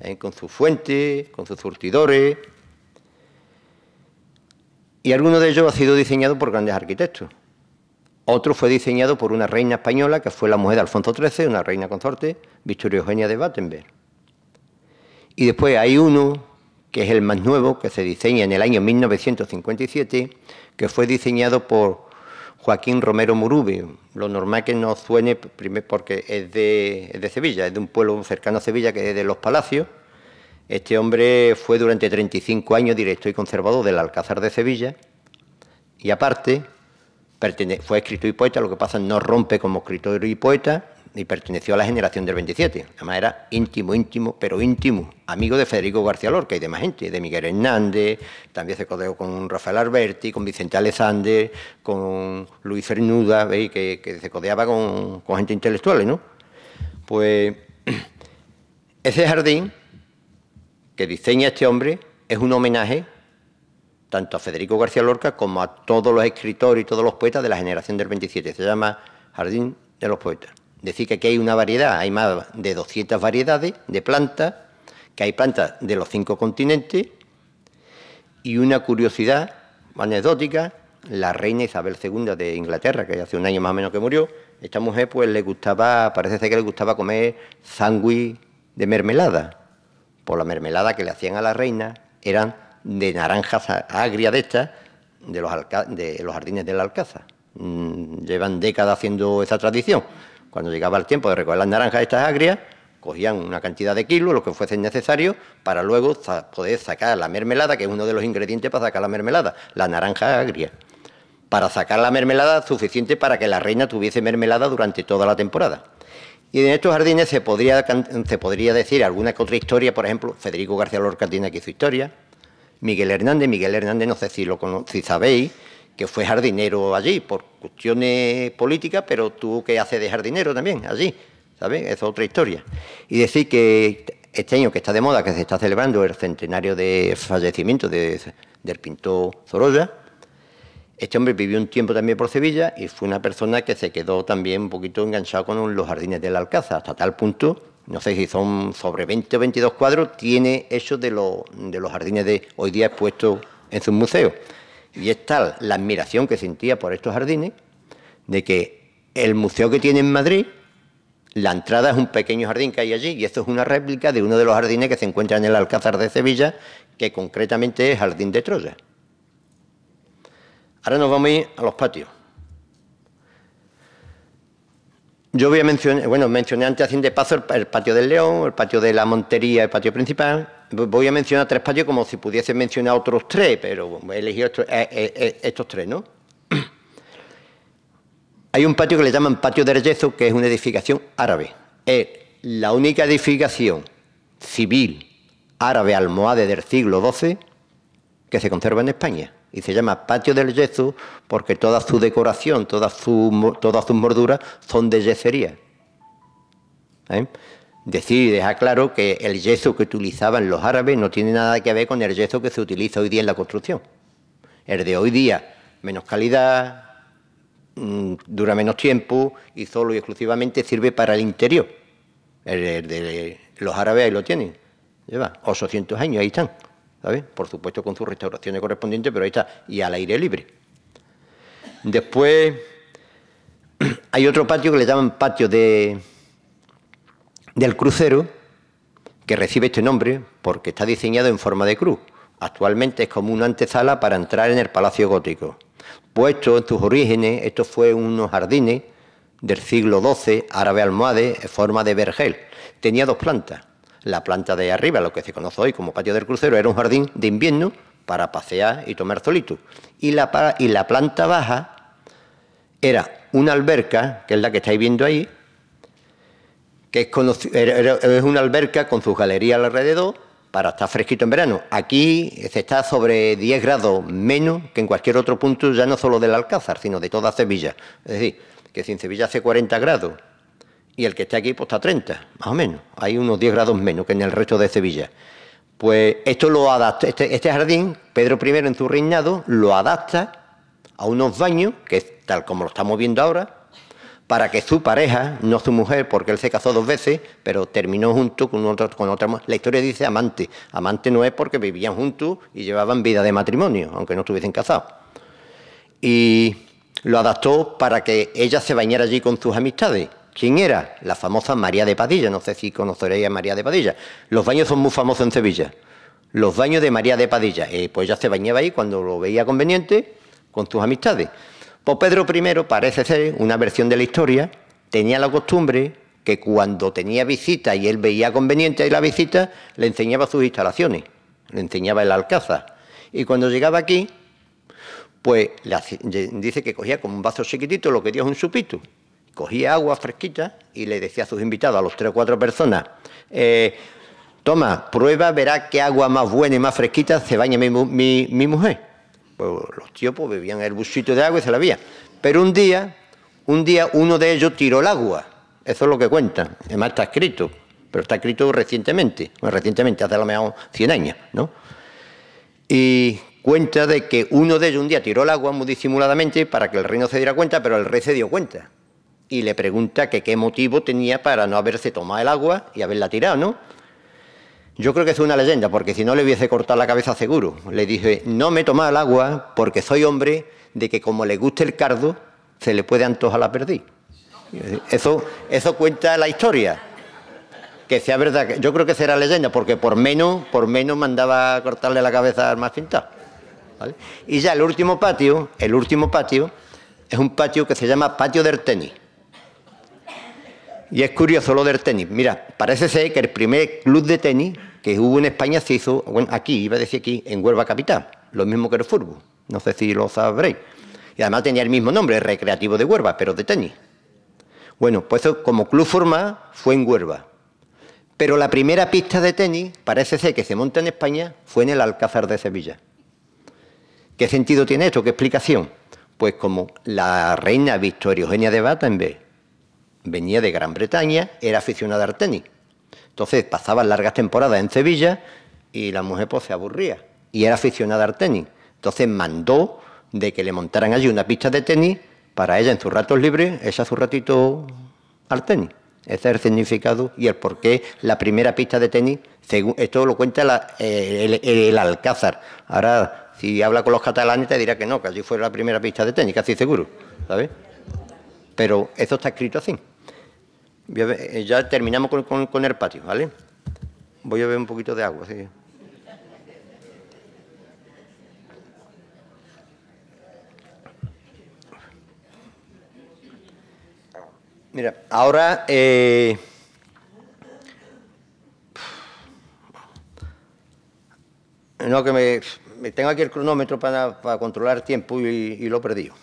¿eh? con su fuente, con sus surtidores, y alguno de ellos ha sido diseñado por grandes arquitectos. Otro fue diseñado por una reina española, que fue la mujer de Alfonso XIII, una reina consorte, Victoria Eugenia de Battenberg. Y después hay uno, que es el más nuevo, que se diseña en el año 1957, que fue diseñado por Joaquín Romero Murube. Lo normal que no suene, porque es de, es de Sevilla, es de un pueblo cercano a Sevilla, que es de Los Palacios, este hombre fue durante 35 años director y conservador del Alcázar de Sevilla y aparte fue escritor y poeta, lo que pasa no rompe como escritor y poeta y perteneció a la generación del 27. Además era íntimo, íntimo, pero íntimo, amigo de Federico García Lorca y más gente, de Miguel Hernández, también se codeó con Rafael Alberti, con Vicente Alexander, con Luis Fernuda. ¿veis? Que, se codeaba con, con gente intelectual, ¿no? Pues ese jardín que diseña este hombre es un homenaje tanto a Federico García Lorca como a todos los escritores y todos los poetas de la generación del 27. Se llama Jardín de los Poetas. Decir que aquí hay una variedad, hay más de 200 variedades de plantas, que hay plantas de los cinco continentes y una curiosidad anecdótica, la reina Isabel II de Inglaterra, que hace un año más o menos que murió, esta mujer pues le gustaba, parece ser que le gustaba comer sándwich de mermelada ...o la mermelada que le hacían a la reina, eran de naranjas agrias de estas, de los, de jardines del Alcázar. Mm, llevan décadas haciendo esa tradición. Cuando llegaba el tiempo de recoger las naranjas estas agrias, cogían una cantidad de kilos, lo que fuese necesario, para luego poder sacar la mermelada, que es uno de los ingredientes para sacar la mermelada, la naranja agria. Para sacar la mermelada suficiente para que la reina tuviese mermelada durante toda la temporada. Y en estos jardines se podría, decir alguna que otra historia, por ejemplo, Federico García Lorca tiene aquí su historia, Miguel Hernández, Miguel Hernández, no sé si, lo, si sabéis, que fue jardinero allí por cuestiones políticas, pero tuvo que hacer de jardinero también allí, ¿sabes? Es otra historia. Y decir que este año que está de moda, que se está celebrando el centenario de fallecimiento de, del pintor Zorolla, este hombre vivió un tiempo también por Sevilla y fue una persona que se quedó también un poquito enganchado con los jardines del Alcázar, hasta tal punto, no sé si son sobre 20 o 22 cuadros, tiene eso de, los jardines de hoy día expuestos en sus museos. Y es tal la admiración que sentía por estos jardines, de que el museo que tiene en Madrid, la entrada es un pequeño jardín que hay allí, y esto es una réplica de uno de los jardines que se encuentra en el Alcázar de Sevilla, que concretamente es Jardín de Troya. Ahora nos vamos a ir a los patios. Yo voy a mencionar, bueno, mencioné antes haciendo de paso el, patio del León, el patio de la Montería, el patio principal. Voy a mencionar tres patios como si pudiese mencionar otros tres, pero he elegido eh, eh, eh, estos, tres, ¿no? Hay un patio que le llaman Patio de Rezo que es una edificación árabe. Es la única edificación civil árabe almohade del siglo XII que se conserva en España y se llama Patio del Yeso porque toda su decoración, todas sus morduras son de yesería. ¿Eh? Decir, dejar claro que el yeso que utilizaban los árabes no tiene nada que ver con el yeso que se utiliza hoy día en la construcción. El de hoy día, menos calidad, mm, dura menos tiempo y solo y exclusivamente sirve para el interior. de los árabes ahí lo tienen. Lleva 800 años, ahí están. Por supuesto con sus restauraciones correspondientes, pero ahí está, y al aire libre. Después hay otro patio que le llaman patio de, del crucero, que recibe este nombre porque está diseñado en forma de cruz. Actualmente es como una antesala para entrar en el Palacio Gótico. Puesto en sus orígenes, esto fue unos jardines del siglo XII, árabe almohade, en forma de vergel. Tenía dos plantas. La planta de arriba, lo que se conoce hoy como patio del crucero, era un jardín de invierno para pasear y tomar solito. Y la, planta baja era una alberca, que es la que estáis viendo ahí, que es, es una alberca con sus galerías alrededor para estar fresquito en verano. Aquí se está sobre 10 grados menos que en cualquier otro punto, ya no solo del Alcázar, sino de toda Sevilla. Es decir, que si en Sevilla hace 40 grados y el que está aquí pues, está a 30, más o menos. Hay unos 10 grados menos que en el resto de Sevilla. Pues esto lo adapta, este, este, jardín, Pedro I en su reinado, lo adapta a unos baños, que tal como lo estamos viendo ahora, para que su pareja, no su mujer, porque él se casó dos veces, pero terminó junto con, otra con otra La historia dice amante. Amante no es porque vivían juntos y llevaban vida de matrimonio, aunque no estuviesen casados. Y lo adaptó para que ella se bañara allí con sus amistades ¿Quién era? La famosa María de Padilla. No sé si conoceréis a María de Padilla. Los baños son muy famosos en Sevilla. Los baños de María de Padilla. Eh, pues ella se bañaba ahí cuando lo veía conveniente con sus amistades. Pues Pedro I, parece ser una versión de la historia, tenía la costumbre que cuando tenía visita y él veía conveniente la visita, le enseñaba sus instalaciones, le enseñaba el alcázar. Y cuando llegaba aquí, pues dice que cogía como un vaso chiquitito lo que dio es un supito cogía agua fresquita y le decía a sus invitados, a los tres o cuatro personas, eh, toma, prueba, verá qué agua más buena y más fresquita se baña mi, mujer. Pues los tíos pues, bebían el buchito de agua y se la había. Pero un día, un día uno de ellos tiró el agua. Eso es lo que cuenta. Además está escrito, pero está escrito recientemente, bueno, recientemente, hace a lo mejor 100 años, ¿no? Y cuenta de que uno de ellos un día tiró el agua muy disimuladamente para que el rey no se diera cuenta, pero el rey se dio cuenta y le pregunta que qué motivo tenía para no haberse tomado el agua y haberla tirado, ¿no? Yo creo que es una leyenda, porque si no le hubiese cortado la cabeza seguro. Le dije, no me tomado el agua porque soy hombre de que como le guste el cardo, se le puede antojar la perdiz. Eso, eso cuenta la historia. Que sea verdad, yo creo que será leyenda, porque por menos, por menos mandaba cortarle la cabeza al más pintado. Y ya el último patio, el último patio, es un patio que se llama patio del tenis. Y es curioso lo del tenis. Mira, parece ser que el primer club de tenis que hubo en España se hizo, bueno, aquí, iba a decir aquí, en Huelva Capital, lo mismo que el fútbol. No sé si lo sabréis. Y además tenía el mismo nombre, Recreativo de Huelva, pero de tenis. Bueno, pues como club formado fue en Huelva. Pero la primera pista de tenis, parece ser que se monta en España, fue en el Alcázar de Sevilla. ¿Qué sentido tiene esto? ¿Qué explicación? Pues como la reina Victoria Eugenia de Battenberg venía de Gran Bretaña, era aficionada al tenis. Entonces pasaba largas temporadas en Sevilla y la mujer pues se aburría y era aficionada al tenis. Entonces mandó de que le montaran allí una pista de tenis para ella en sus ratos libres, esa su ratito al tenis. Ese es el significado y el por qué la primera pista de tenis, según, esto lo cuenta eh, el, Alcázar. Ahora, si habla con los catalanes te dirá que no, que allí fue la primera pista de tenis, casi seguro, Pero eso está escrito así. Eh, ya terminamos con, el patio, ¿vale? Voy a beber un poquito de agua, Mira, ahora eh, no que me, tengo aquí el cronómetro para, controlar tiempo y, y lo he perdido.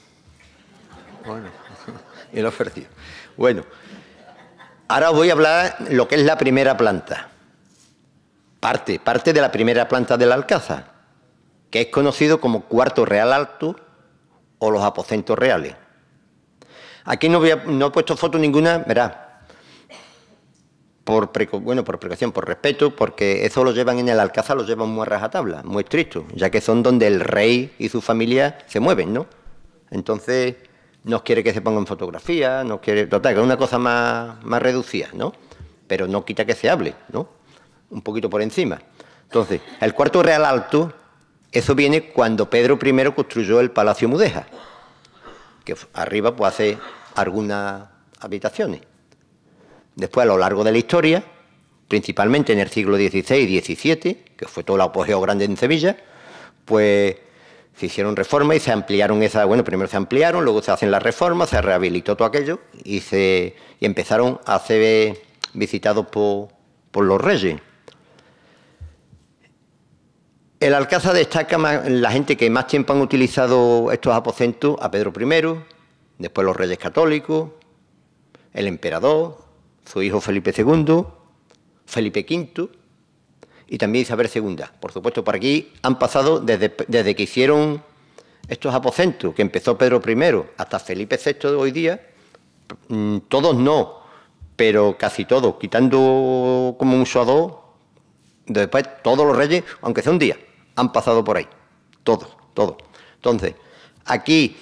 Bueno, y lo he perdido. Bueno. Ahora voy a hablar lo que es la primera planta. Parte, parte de la primera planta del Alcázar, que es conocido como cuarto real alto o los aposentos reales. Aquí no, he puesto foto ninguna, verá, por, bueno, por precaución, por respeto, porque eso lo llevan en el Alcázar, lo llevan muy a rajatabla, muy estricto, ya que son donde el rey y su familia se mueven, ¿no? Entonces, no quiere que se ponga en fotografía, no quiere. Total, que es una cosa más, más reducida, ¿no? Pero no quita que se hable, ¿no? Un poquito por encima. Entonces, el cuarto real alto, eso viene cuando Pedro I construyó el Palacio Mudeja, que arriba pues hace algunas habitaciones. Después, a lo largo de la historia, principalmente en el siglo XVI y XVII, que fue todo el apogeo grande en Sevilla, pues se hicieron reformas y se ampliaron esa, bueno, primero se ampliaron, luego se hacen las reformas, se rehabilitó todo aquello y, se, y empezaron a ser visitados por, los reyes. El Alcázar destaca la gente que más tiempo han utilizado estos aposentos a Pedro I, después los reyes católicos, el emperador, su hijo Felipe II, Felipe V, y también Isabel segunda, Por supuesto, por aquí han pasado desde, que hicieron estos aposentos, que empezó Pedro I hasta Felipe VI de hoy día, mm, todos no, pero casi todos, quitando como un suado, después todos los reyes, aunque sea un día, han pasado por ahí. Todos, todos. Entonces, aquí,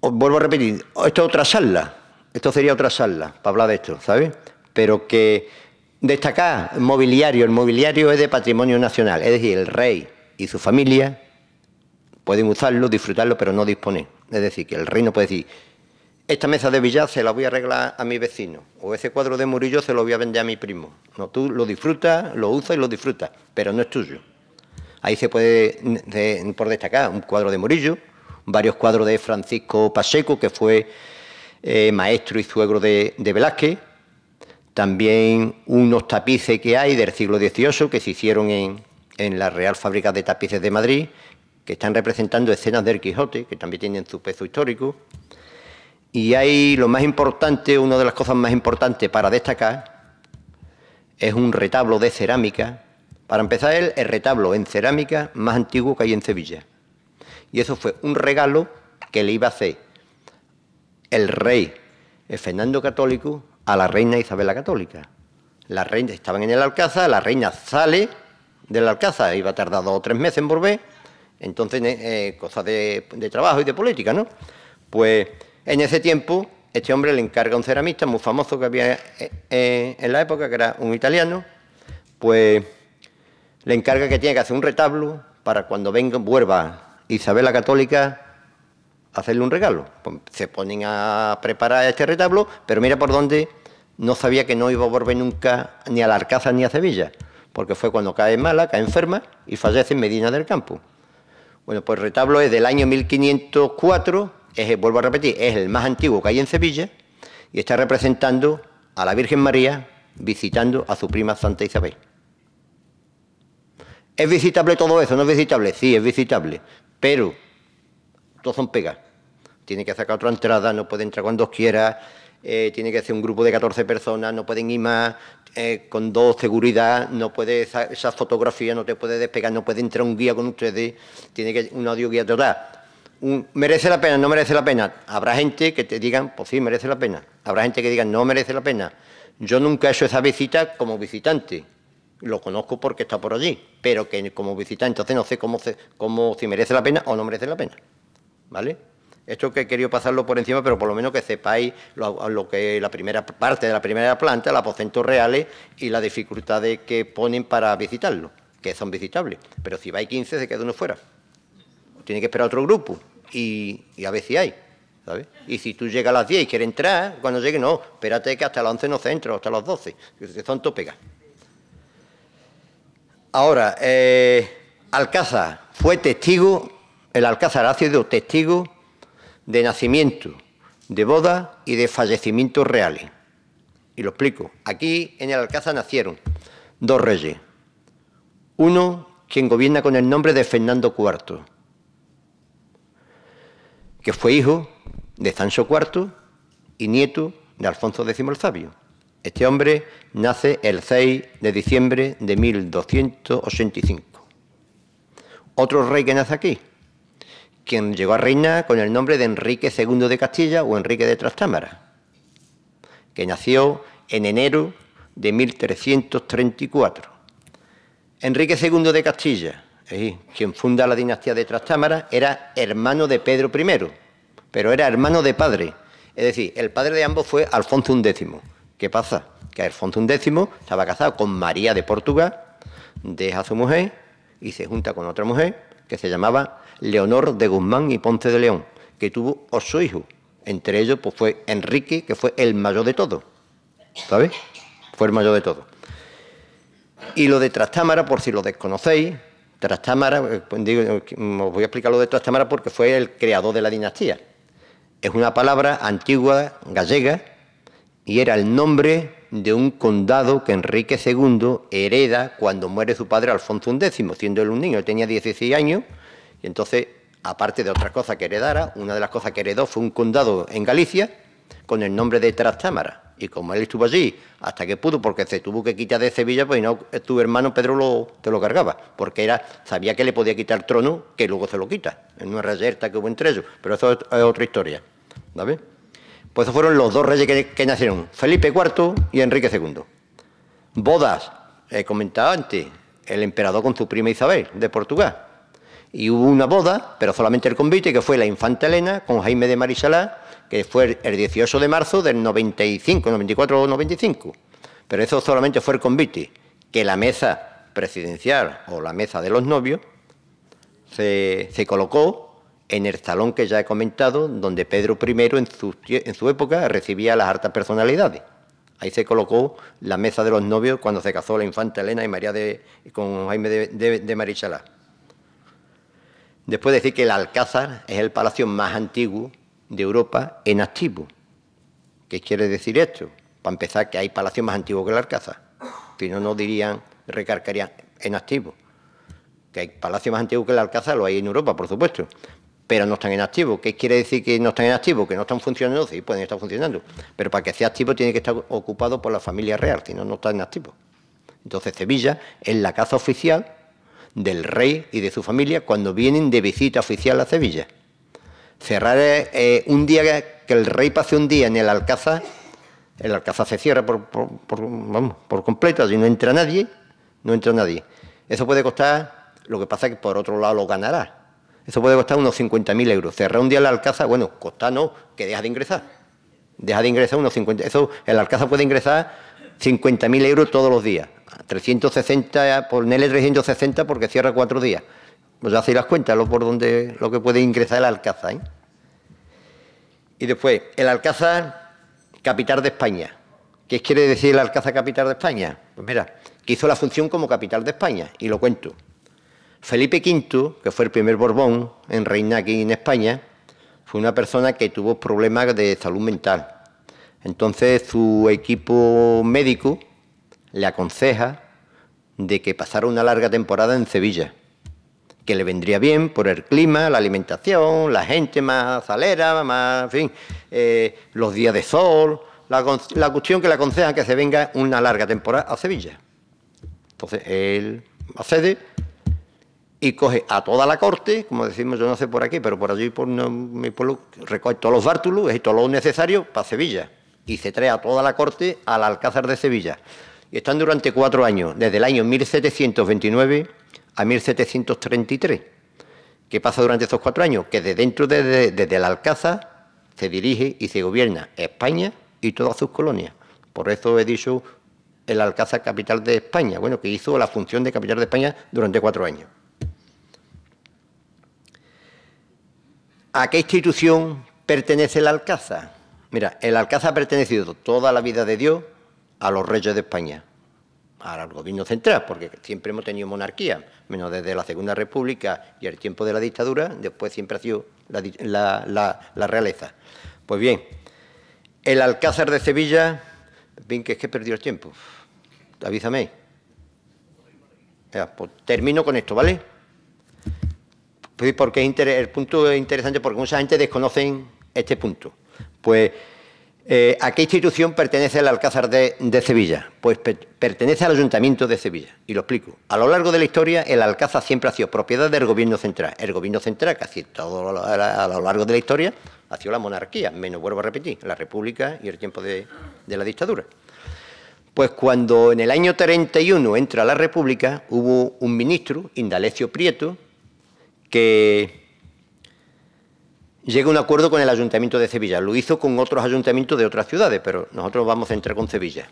os vuelvo a repetir, esto es otra sala, esto sería otra sala, para hablar de esto, ¿sabes? Pero que Destacar mobiliario. El mobiliario es de patrimonio nacional, es decir, el rey y su familia pueden usarlo, disfrutarlo, pero no disponer. Es decir, que el rey no puede decir, esta mesa de billar se la voy a arreglar a mi vecino, o ese cuadro de Murillo se lo voy a vender a mi primo. No, tú lo disfrutas, lo usas y lo disfrutas, pero no es tuyo. Ahí se puede, por destacar, un cuadro de Murillo, varios cuadros de Francisco Pacheco, que fue eh, maestro y suegro de Velázquez, también unos tapices que hay del siglo XVIII que se hicieron en, la Real Fábrica de Tapices de Madrid, que están representando escenas del Quijote, que también tienen su peso histórico. Y hay lo más importante, una de las cosas más importantes para destacar, es un retablo de cerámica. Para empezar, el, el retablo en cerámica más antiguo que hay en Sevilla. Y eso fue un regalo que le iba a hacer el rey el eh, Fernando Católico a la reina Isabel la Católica. La reina, estaban en el Alcázar, la reina sale del Alcázar, iba a tardar dos o tres meses en volver, entonces eh, eh cosas de, trabajo y de política, ¿no? Pues en ese tiempo este hombre le encarga a un ceramista muy famoso que había eh, eh, en la época, que era un italiano, pues le encarga que tiene que hacer un retablo para cuando venga, vuelva Isabel la Católica hacerle un regalo. Pues, se ponen a preparar este retablo, pero mira por dónde no sabía que no iba a volver nunca ni a la Arcaza ni a Sevilla, porque fue cuando cae mala, cae enferma y fallece en Medina del Campo. Bueno, pues el retablo es del año 1504, es, vuelvo a repetir, es el más antiguo que hay en Sevilla y está representando a la Virgen María visitando a su prima Santa Isabel. ¿Es visitable todo eso? ¿No es visitable? Sí, es visitable, pero todos son pegas. Tiene que sacar otra entrada, no puede entrar cuando quiera, eh, tiene que hacer un grupo de 14 personas, no pueden ir más, eh, con dos seguridad, no puede esa, fotografía no te puede despegar, no puede entrar un guía con ustedes, tiene que un audio guía total. ¿Merece la pena? ¿No merece la pena? Habrá gente que te digan, pues sí, merece la pena. Habrá gente que diga... no merece la pena. Yo nunca he hecho esa visita como visitante. Lo conozco porque está por allí, pero que como visitante, entonces no sé cómo, cómo si merece la pena o no merece la pena. ¿vale? Esto que he querido pasarlo por encima, pero por lo menos que sepáis lo, que la primera parte de la primera planta, los aposentos reales y las dificultades que ponen para visitarlo, que son visitables. Pero si va vais 15, se queda uno fuera. Tiene que esperar otro grupo y, a ver si hay. ¿sabes? Y si tú llegas a las 10 y quieres entrar, cuando llegue, no, espérate que hasta las 11 no se entra, hasta las 12, que son topegas. Ahora, eh, Alcázar fue testigo el alcázar ha sido testigo de nacimiento, de boda y de fallecimientos reales. Y lo explico. Aquí en el alcázar nacieron dos reyes. Uno, quien gobierna con el nombre de Fernando IV, que fue hijo de Sancho IV y nieto de Alfonso X el Sabio. Este hombre nace el 6 de diciembre de 1285. Otro rey que nace aquí, quien llegó a reinar con el nombre de Enrique II de Castilla o Enrique de Trastámara, que nació en enero de 1334. Enrique II de Castilla, quien funda la dinastía de Trastámara, era hermano de Pedro I, pero era hermano de padre. Es decir, el padre de ambos fue Alfonso X. ¿Qué pasa? Que Alfonso X estaba casado con María de Portugal, deja a su mujer y se junta con otra mujer que se llamaba Leonor de Guzmán y Ponce de León, que tuvo ocho hijos. Entre ellos pues, fue Enrique, que fue el mayor de todos. ¿Sabes? Fue el mayor de todos. Y lo de Trastámara, por si lo desconocéis, Trastámara, eh, pues, eh, mm, os voy a explicar lo de Trastámara porque fue el creador de la dinastía. Es una palabra antigua gallega y era el nombre de un condado que Enrique II hereda cuando muere su padre Alfonso X, siendo él un niño, tenía 16 años y entonces, aparte de otras cosas que heredara, una de las cosas que heredó fue un condado en Galicia con el nombre de Trastámara. Y como él estuvo allí hasta que pudo, porque se tuvo que quitar de Sevilla, pues no, tu hermano Pedro lo, te lo cargaba, porque era, sabía que le podía quitar el trono, que luego se lo quita, en una reyerta que hubo entre ellos. Pero eso es, otra historia. Pues esos fueron los dos reyes que, que, nacieron, Felipe IV y Enrique II. Bodas, he comentado antes, el emperador con su prima Isabel de Portugal y hubo una boda, pero solamente el convite, que fue la Infanta Elena con Jaime de Marichalá, que fue el 18 de marzo del 95, 94 o 95. Pero eso solamente fue el convite, que la mesa presidencial o la mesa de los novios se, colocó en el salón que ya he comentado, donde Pedro I en su, época recibía las hartas personalidades. Ahí se colocó la mesa de los novios cuando se casó la infanta Elena y María de, con Jaime de Marichalá. Después decir que el Alcázar es el palacio más antiguo de Europa en activo. ¿Qué quiere decir esto? Para empezar, que hay palacios más antiguos que el Alcázar. Si no, no dirían, recargarían en activo. Que hay palacios más antiguos que el Alcázar, lo hay en Europa, por supuesto. Pero no están en activo. ¿Qué quiere decir que no están en activo? Que no están funcionando, sí, pueden estar funcionando. Pero para que sea activo tiene que estar ocupado por la familia real, si no, no está en activo. Entonces Sevilla es la casa oficial del rey y de su familia cuando vienen de visita oficial a Sevilla. Cerrar eh, un día, que el rey pase un día en el Alcázar, el Alcázar se cierra por, por, vamos, por completo, si no entra nadie, no entra nadie. Eso puede costar, lo que pasa es que por otro lado lo ganará. Eso puede costar unos 50.000 euros. Cerrar un día el Alcázar, bueno, costa no, que deja de ingresar. Deja de ingresar unos 50. Eso, el Alcázar puede ingresar 50.000 euros todos los días. 360, ponele 360 porque cierra cuatro días. Pues hacéis las cuentas, lo por donde lo que puede ingresar el Alcázar. ¿eh? Y después, el Alcázar, capital de España. ¿Qué quiere decir el Alcázar capital de España? Pues mira, que hizo la función como capital de España, y lo cuento. Felipe V, que fue el primer Borbón en reina aquí en España, fue una persona que tuvo problemas de salud mental. Entonces su equipo médico le aconseja de que pasara una larga temporada en Sevilla, que le vendría bien por el clima, la alimentación, la gente más salera, más, en fin, eh, los días de sol, la, cuestión que le aconseja que se venga una larga temporada a Sevilla. Entonces él accede y coge a toda la corte, como decimos, yo no sé por aquí, pero por allí, por mi pueblo, recoge todos los bártulos y todo lo necesario para Sevilla y se trae a toda la corte al Alcázar de Sevilla. Y están durante cuatro años, desde el año 1729 a 1733. ¿Qué pasa durante esos cuatro años? Que desde dentro, desde, el Alcázar, se dirige y se gobierna España y todas sus colonias. Por eso he dicho el Alcázar Capital de España, bueno, que hizo la función de Capital de España durante cuatro años. ¿A qué institución pertenece el Alcázar? Mira, el Alcázar ha pertenecido toda la vida de Dios a los reyes de España, al gobierno central, porque siempre hemos tenido monarquía, menos desde la Segunda República y el tiempo de la dictadura, después siempre ha sido la, realeza. Pues bien, el Alcázar de Sevilla, bien que es que he perdido el tiempo, avísame. Pues termino con esto, ¿vale? Pues porque es el punto interesante porque mucha gente desconocen este punto. Pues, eh, ¿a qué institución pertenece el Alcázar de, Sevilla? Pues pertenece al Ayuntamiento de Sevilla, y lo explico. A lo largo de la historia, el Alcázar siempre ha sido propiedad del Gobierno Central. El Gobierno Central, casi todo a, lo largo de la historia, ha sido la monarquía, menos vuelvo a repetir, la República y el tiempo de, de la dictadura. Pues cuando en el año 31 entra la República, hubo un ministro, Indalecio Prieto, que Llega un acuerdo con el Ayuntamiento de Sevilla. Lo hizo con otros ayuntamientos de otras ciudades, pero nosotros vamos a entrar con Sevilla.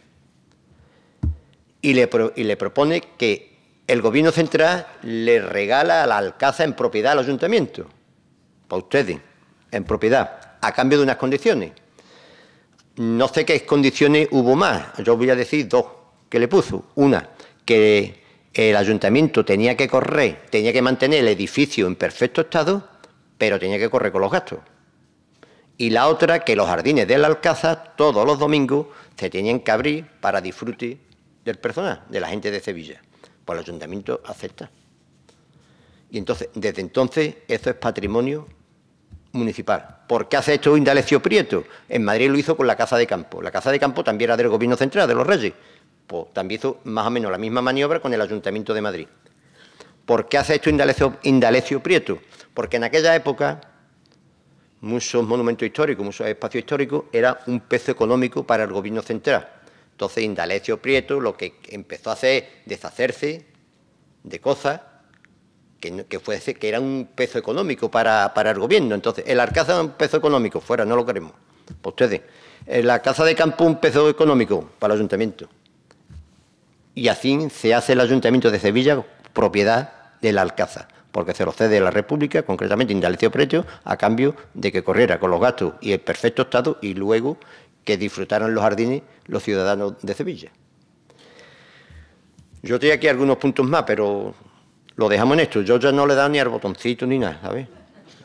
Y le, propone que el Gobierno Central le regala la alcaza en propiedad al Ayuntamiento, para ustedes, en propiedad, a cambio de unas condiciones. No sé qué condiciones hubo más, yo voy a decir dos que le puso. Una, que el ayuntamiento tenía que correr, tenía que mantener el edificio en perfecto estado pero tenía que correr con los gastos. Y la otra, que los jardines del Alcázar todos los domingos se tenían que abrir para disfrute del personal, de la gente de Sevilla. Pues el ayuntamiento acepta. Y entonces, desde entonces, eso es patrimonio municipal. ¿Por qué hace esto Indalecio Prieto? En Madrid lo hizo con la Casa de Campo. La Casa de Campo también era del gobierno central, de los Reyes. Pues también hizo más o menos la misma maniobra con el Ayuntamiento de Madrid. ¿Por qué hace esto Indalecio, Prieto? Porque en aquella época muchos monumentos históricos, muchos espacios históricos, era un peso económico para el gobierno central. Entonces Indalecio Prieto lo que empezó a hacer es deshacerse de cosas que, eran fuese, que era un peso económico para, el gobierno. Entonces, el Arcaza era un peso económico, fuera, no lo queremos. Pues ustedes. La Casa de Campo un peso económico para el ayuntamiento. Y así se hace el ayuntamiento de Sevilla propiedad del Alcázar, porque se lo cede a la República, concretamente Indalecio Preto, a cambio de que corriera con los gastos y el perfecto estado y luego que disfrutaran los jardines los ciudadanos de Sevilla. Yo tengo aquí algunos puntos más, pero lo dejamos en esto. Yo ya no le he dado ni al botoncito ni nada, ¿sabes?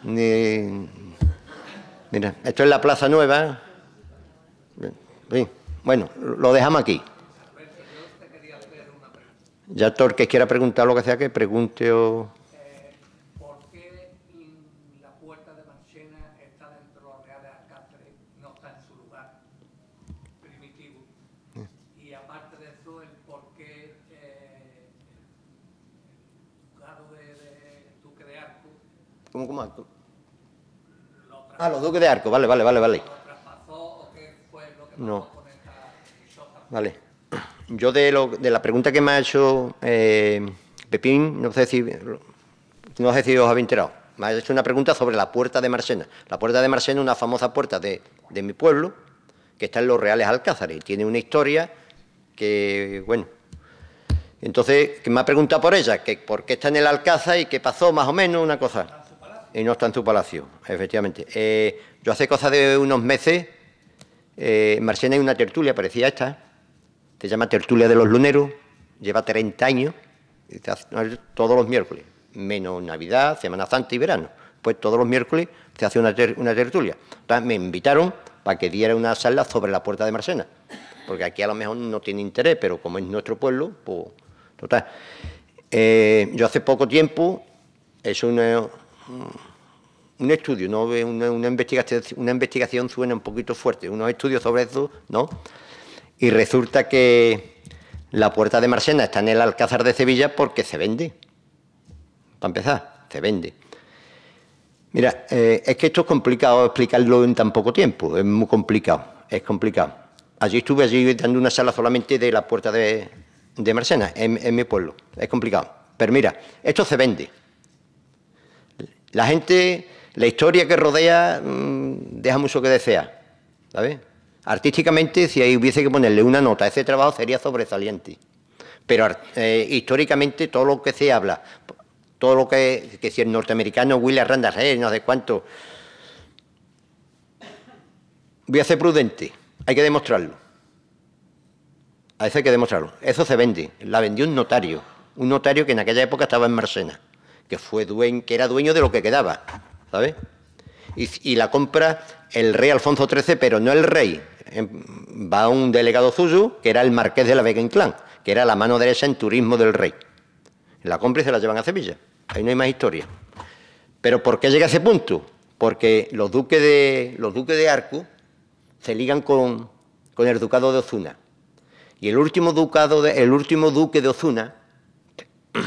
Mira, esto es la Plaza Nueva. Bueno, lo dejamos aquí. Ya Torque quiera preguntar lo que sea, que pregunte o... Eh, ¿Por qué la puerta de Manchena está dentro de los reales y no está en su lugar primitivo? Y aparte de eso, el por qué eh, el lugar de, Duque de Arco... ¿Cómo, cómo? Arco? ah, los Duques de Arco, vale, vale, vale, vale. ¿Lo traspasó o qué fue lo que pasó con esta... Vale yo de, la pregunta que me ha hecho eh, Pepín, no sé si os habéis enterado. Me ha hecho una pregunta sobre la puerta de Marsena. La puerta de Marsena es una famosa puerta de, mi pueblo, que está en los Reales Alcázares. Tiene una historia que, bueno. Entonces, que me ha preguntado por ella, que por qué está en el Alcázar y qué pasó, más o menos, una cosa. Y no está en su palacio, efectivamente. Eh, yo hace cosa de unos meses, eh, en hay una tertulia, parecía esta, se llama Tertulia de los Luneros, lleva 30 años, todos los miércoles, menos Navidad, Semana Santa y verano. Pues todos los miércoles se hace una, tertulia. Entonces me invitaron para que diera una sala sobre la puerta de Marsena, porque aquí a lo mejor no tiene interés, pero como es nuestro pueblo, pues total. Eh, yo hace poco tiempo es un... un estudio, ¿no? una, investigación, una investigación suena un poquito fuerte, unos estudios sobre eso, ¿no? Y resulta que la puerta de Marsena está en el Alcázar de Sevilla porque se vende. Para empezar, se vende. Mira, eh, es que esto es complicado explicarlo en tan poco tiempo, es muy complicado, es complicado. Allí estuve allí dando una sala solamente de la puerta de, de Marsena, en, mi pueblo, es complicado. Pero mira, esto se vende. La gente, la historia que rodea mm, deja mucho que desear, ¿sabes? Artísticamente, si ahí hubiese que ponerle una nota a ese trabajo, sería sobresaliente. Pero eh, históricamente, todo lo que se habla, todo lo que, si el norteamericano William Randall eh, no sé cuánto, voy a ser prudente, hay que demostrarlo. A eso hay que demostrarlo. Eso se vende, la vendió un notario, un notario que en aquella época estaba en Marsena, que, fue dueño, que era dueño de lo que quedaba, ¿sabes? Y, y, la compra el rey Alfonso XIII, pero no el rey, Em, va un delegado suyo, que era el marqués de la Vega Inclán, que era la mano derecha en turismo del rey. La cómplice la llevan a Sevilla. Ahí no hay más historia. Pero ¿por qué llega a ese punto? Porque los duques de, los duques de Arco se ligan con, con el ducado de Ozuna. Y el último, ducado el último duque de Ozuna,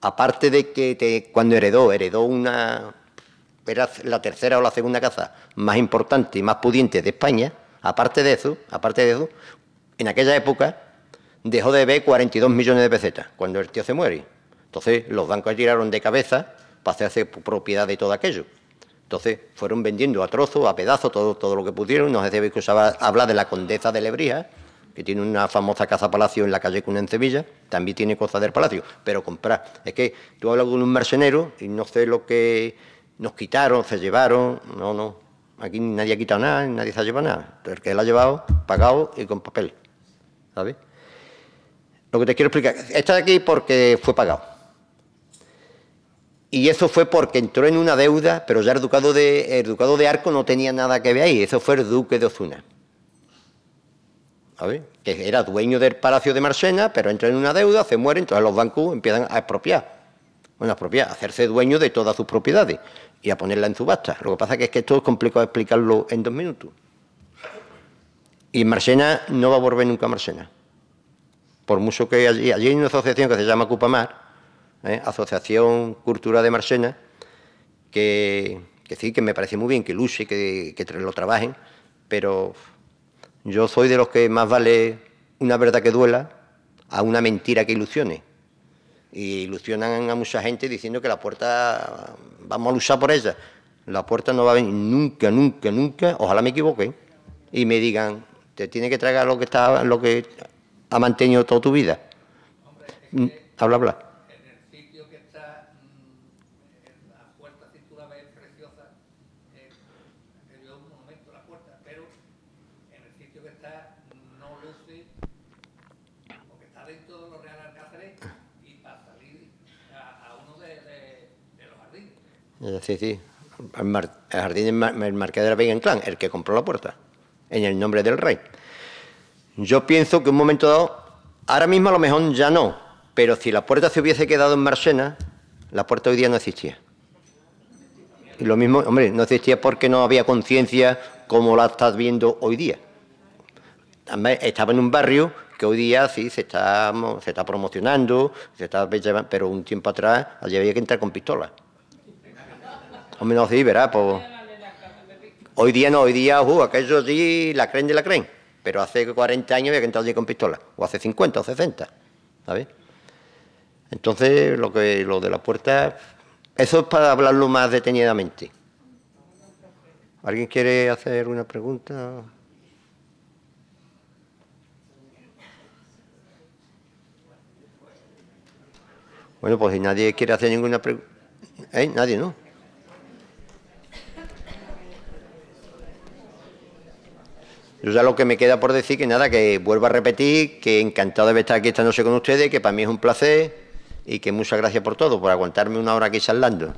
aparte de que cuando heredó, heredó una, era la tercera o la segunda casa más importante y más pudiente de España, Aparte de eso, aparte de eso, en aquella época dejó de ver 42 millones de pesetas cuando el tío se muere. Entonces los bancos tiraron de cabeza para hacerse propiedad de todo aquello. Entonces fueron vendiendo a trozo, a pedazo todo, todo lo que pudieron. No sé si habéis de la condesa de Lebrija, que tiene una famosa casa palacio en la calle Cuna en Sevilla, también tiene cosas del palacio, pero comprar. Es que tú hablas con un mercenero y no sé lo que nos quitaron, se llevaron, no, no, Aquí nadie ha quitado nada, nadie se ha llevado nada. El que la ha llevado, pagado y con papel. ¿Sabes? Lo que te quiero explicar, está de aquí porque fue pagado. Y eso fue porque entró en una deuda, pero ya el ducado de, de Arco no tenía nada que ver ahí. Eso fue el duque de Ozuna... ¿Sabes? Que era dueño del palacio de Marsena, pero entra en una deuda, se muere, entonces los bancos empiezan a expropiar. Bueno, a expropiar, hacerse dueño de todas sus propiedades y a ponerla en subasta. Lo que pasa es que esto es complicado explicarlo en dos minutos. Y Marsena no va a volver nunca a Marsena. Por mucho que allí, allí hay una asociación que se llama Cupamar, ¿eh? Asociación Cultura de Marsena, que, sí, que me parece muy bien que luce, que, que lo trabajen, pero yo soy de los que más vale una verdad que duela a una mentira que ilusione y ilusionan a mucha gente diciendo que la puerta vamos a luchar por ella. La puerta no va a venir nunca, nunca, nunca. Ojalá me equivoque y me digan te tiene que tragar lo que está, lo que ha mantenido toda tu vida. Mm, habla, habla. Sí, sí. El, jardín del marqués de la Vega Clan, el que compró la puerta, en el nombre del rey. Yo pienso que un momento dado, ahora mismo a lo mejor ya no, pero si la puerta se hubiese quedado en Marsena, la puerta hoy día no existía. Y lo mismo, hombre, no existía porque no había conciencia como la estás viendo hoy día. estaba en un barrio que hoy día sí se está, promocionando, se está, pero un tiempo atrás allí había que entrar con pistola. O menos sí, verá, pues... Hoy día no, hoy día, Que aquello sí, la creen de la creen. Pero hace 40 años había que entrar allí con pistola, o hace 50 o 60, ¿sabes? Entonces, lo, que, lo de la puerta, eso es para hablarlo más detenidamente. ¿Alguien quiere hacer una pregunta? Bueno, pues si nadie quiere hacer ninguna pregunta... ¿Eh? Nadie, ¿no? Yo ya lo que me queda por decir, que nada, que vuelvo a repetir, que encantado de estar aquí esta con ustedes, que para mí es un placer y que muchas gracias por todo, por aguantarme una hora aquí charlando.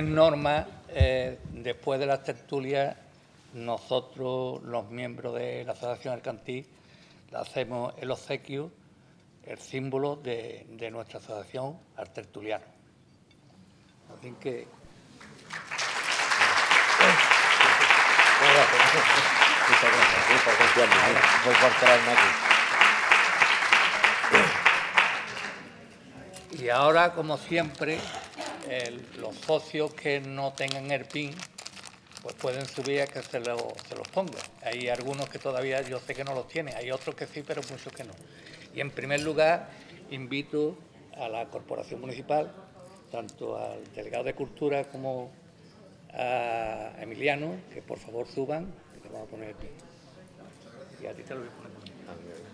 en norma, eh, después de las tertulias, nosotros, los miembros de la Asociación Alcantí, hacemos el obsequio, el símbolo de, nuestra asociación al tertuliano. Así que. Y ahora, como siempre, los socios que no tengan el PIN, pues pueden subir a que se, se los ponga. Hay algunos que todavía yo sé que no los tiene hay otros que sí, pero muchos que no. Y en primer lugar, invito a la Corporación Municipal, tanto al delegado de Cultura como a Emiliano, que por favor suban, que te vamos a poner el PIN. Y a ti te lo voy a poner.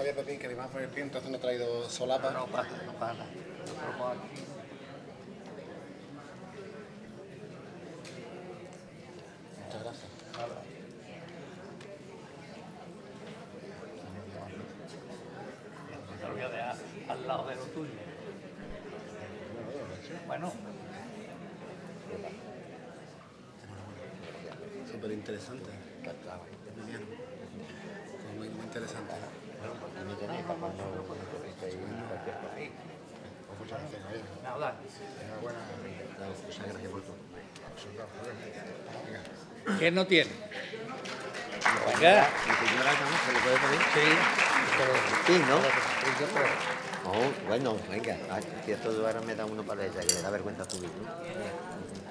había Pepín, que me iban a poner pin, entonces no he traído solapa. ¿Qué no tiene? La se lo puede poner. Sí. sí, ¿no? Oh, bueno, venga, Si esto ahora me da uno para ella, que le da vergüenza tu ¿no?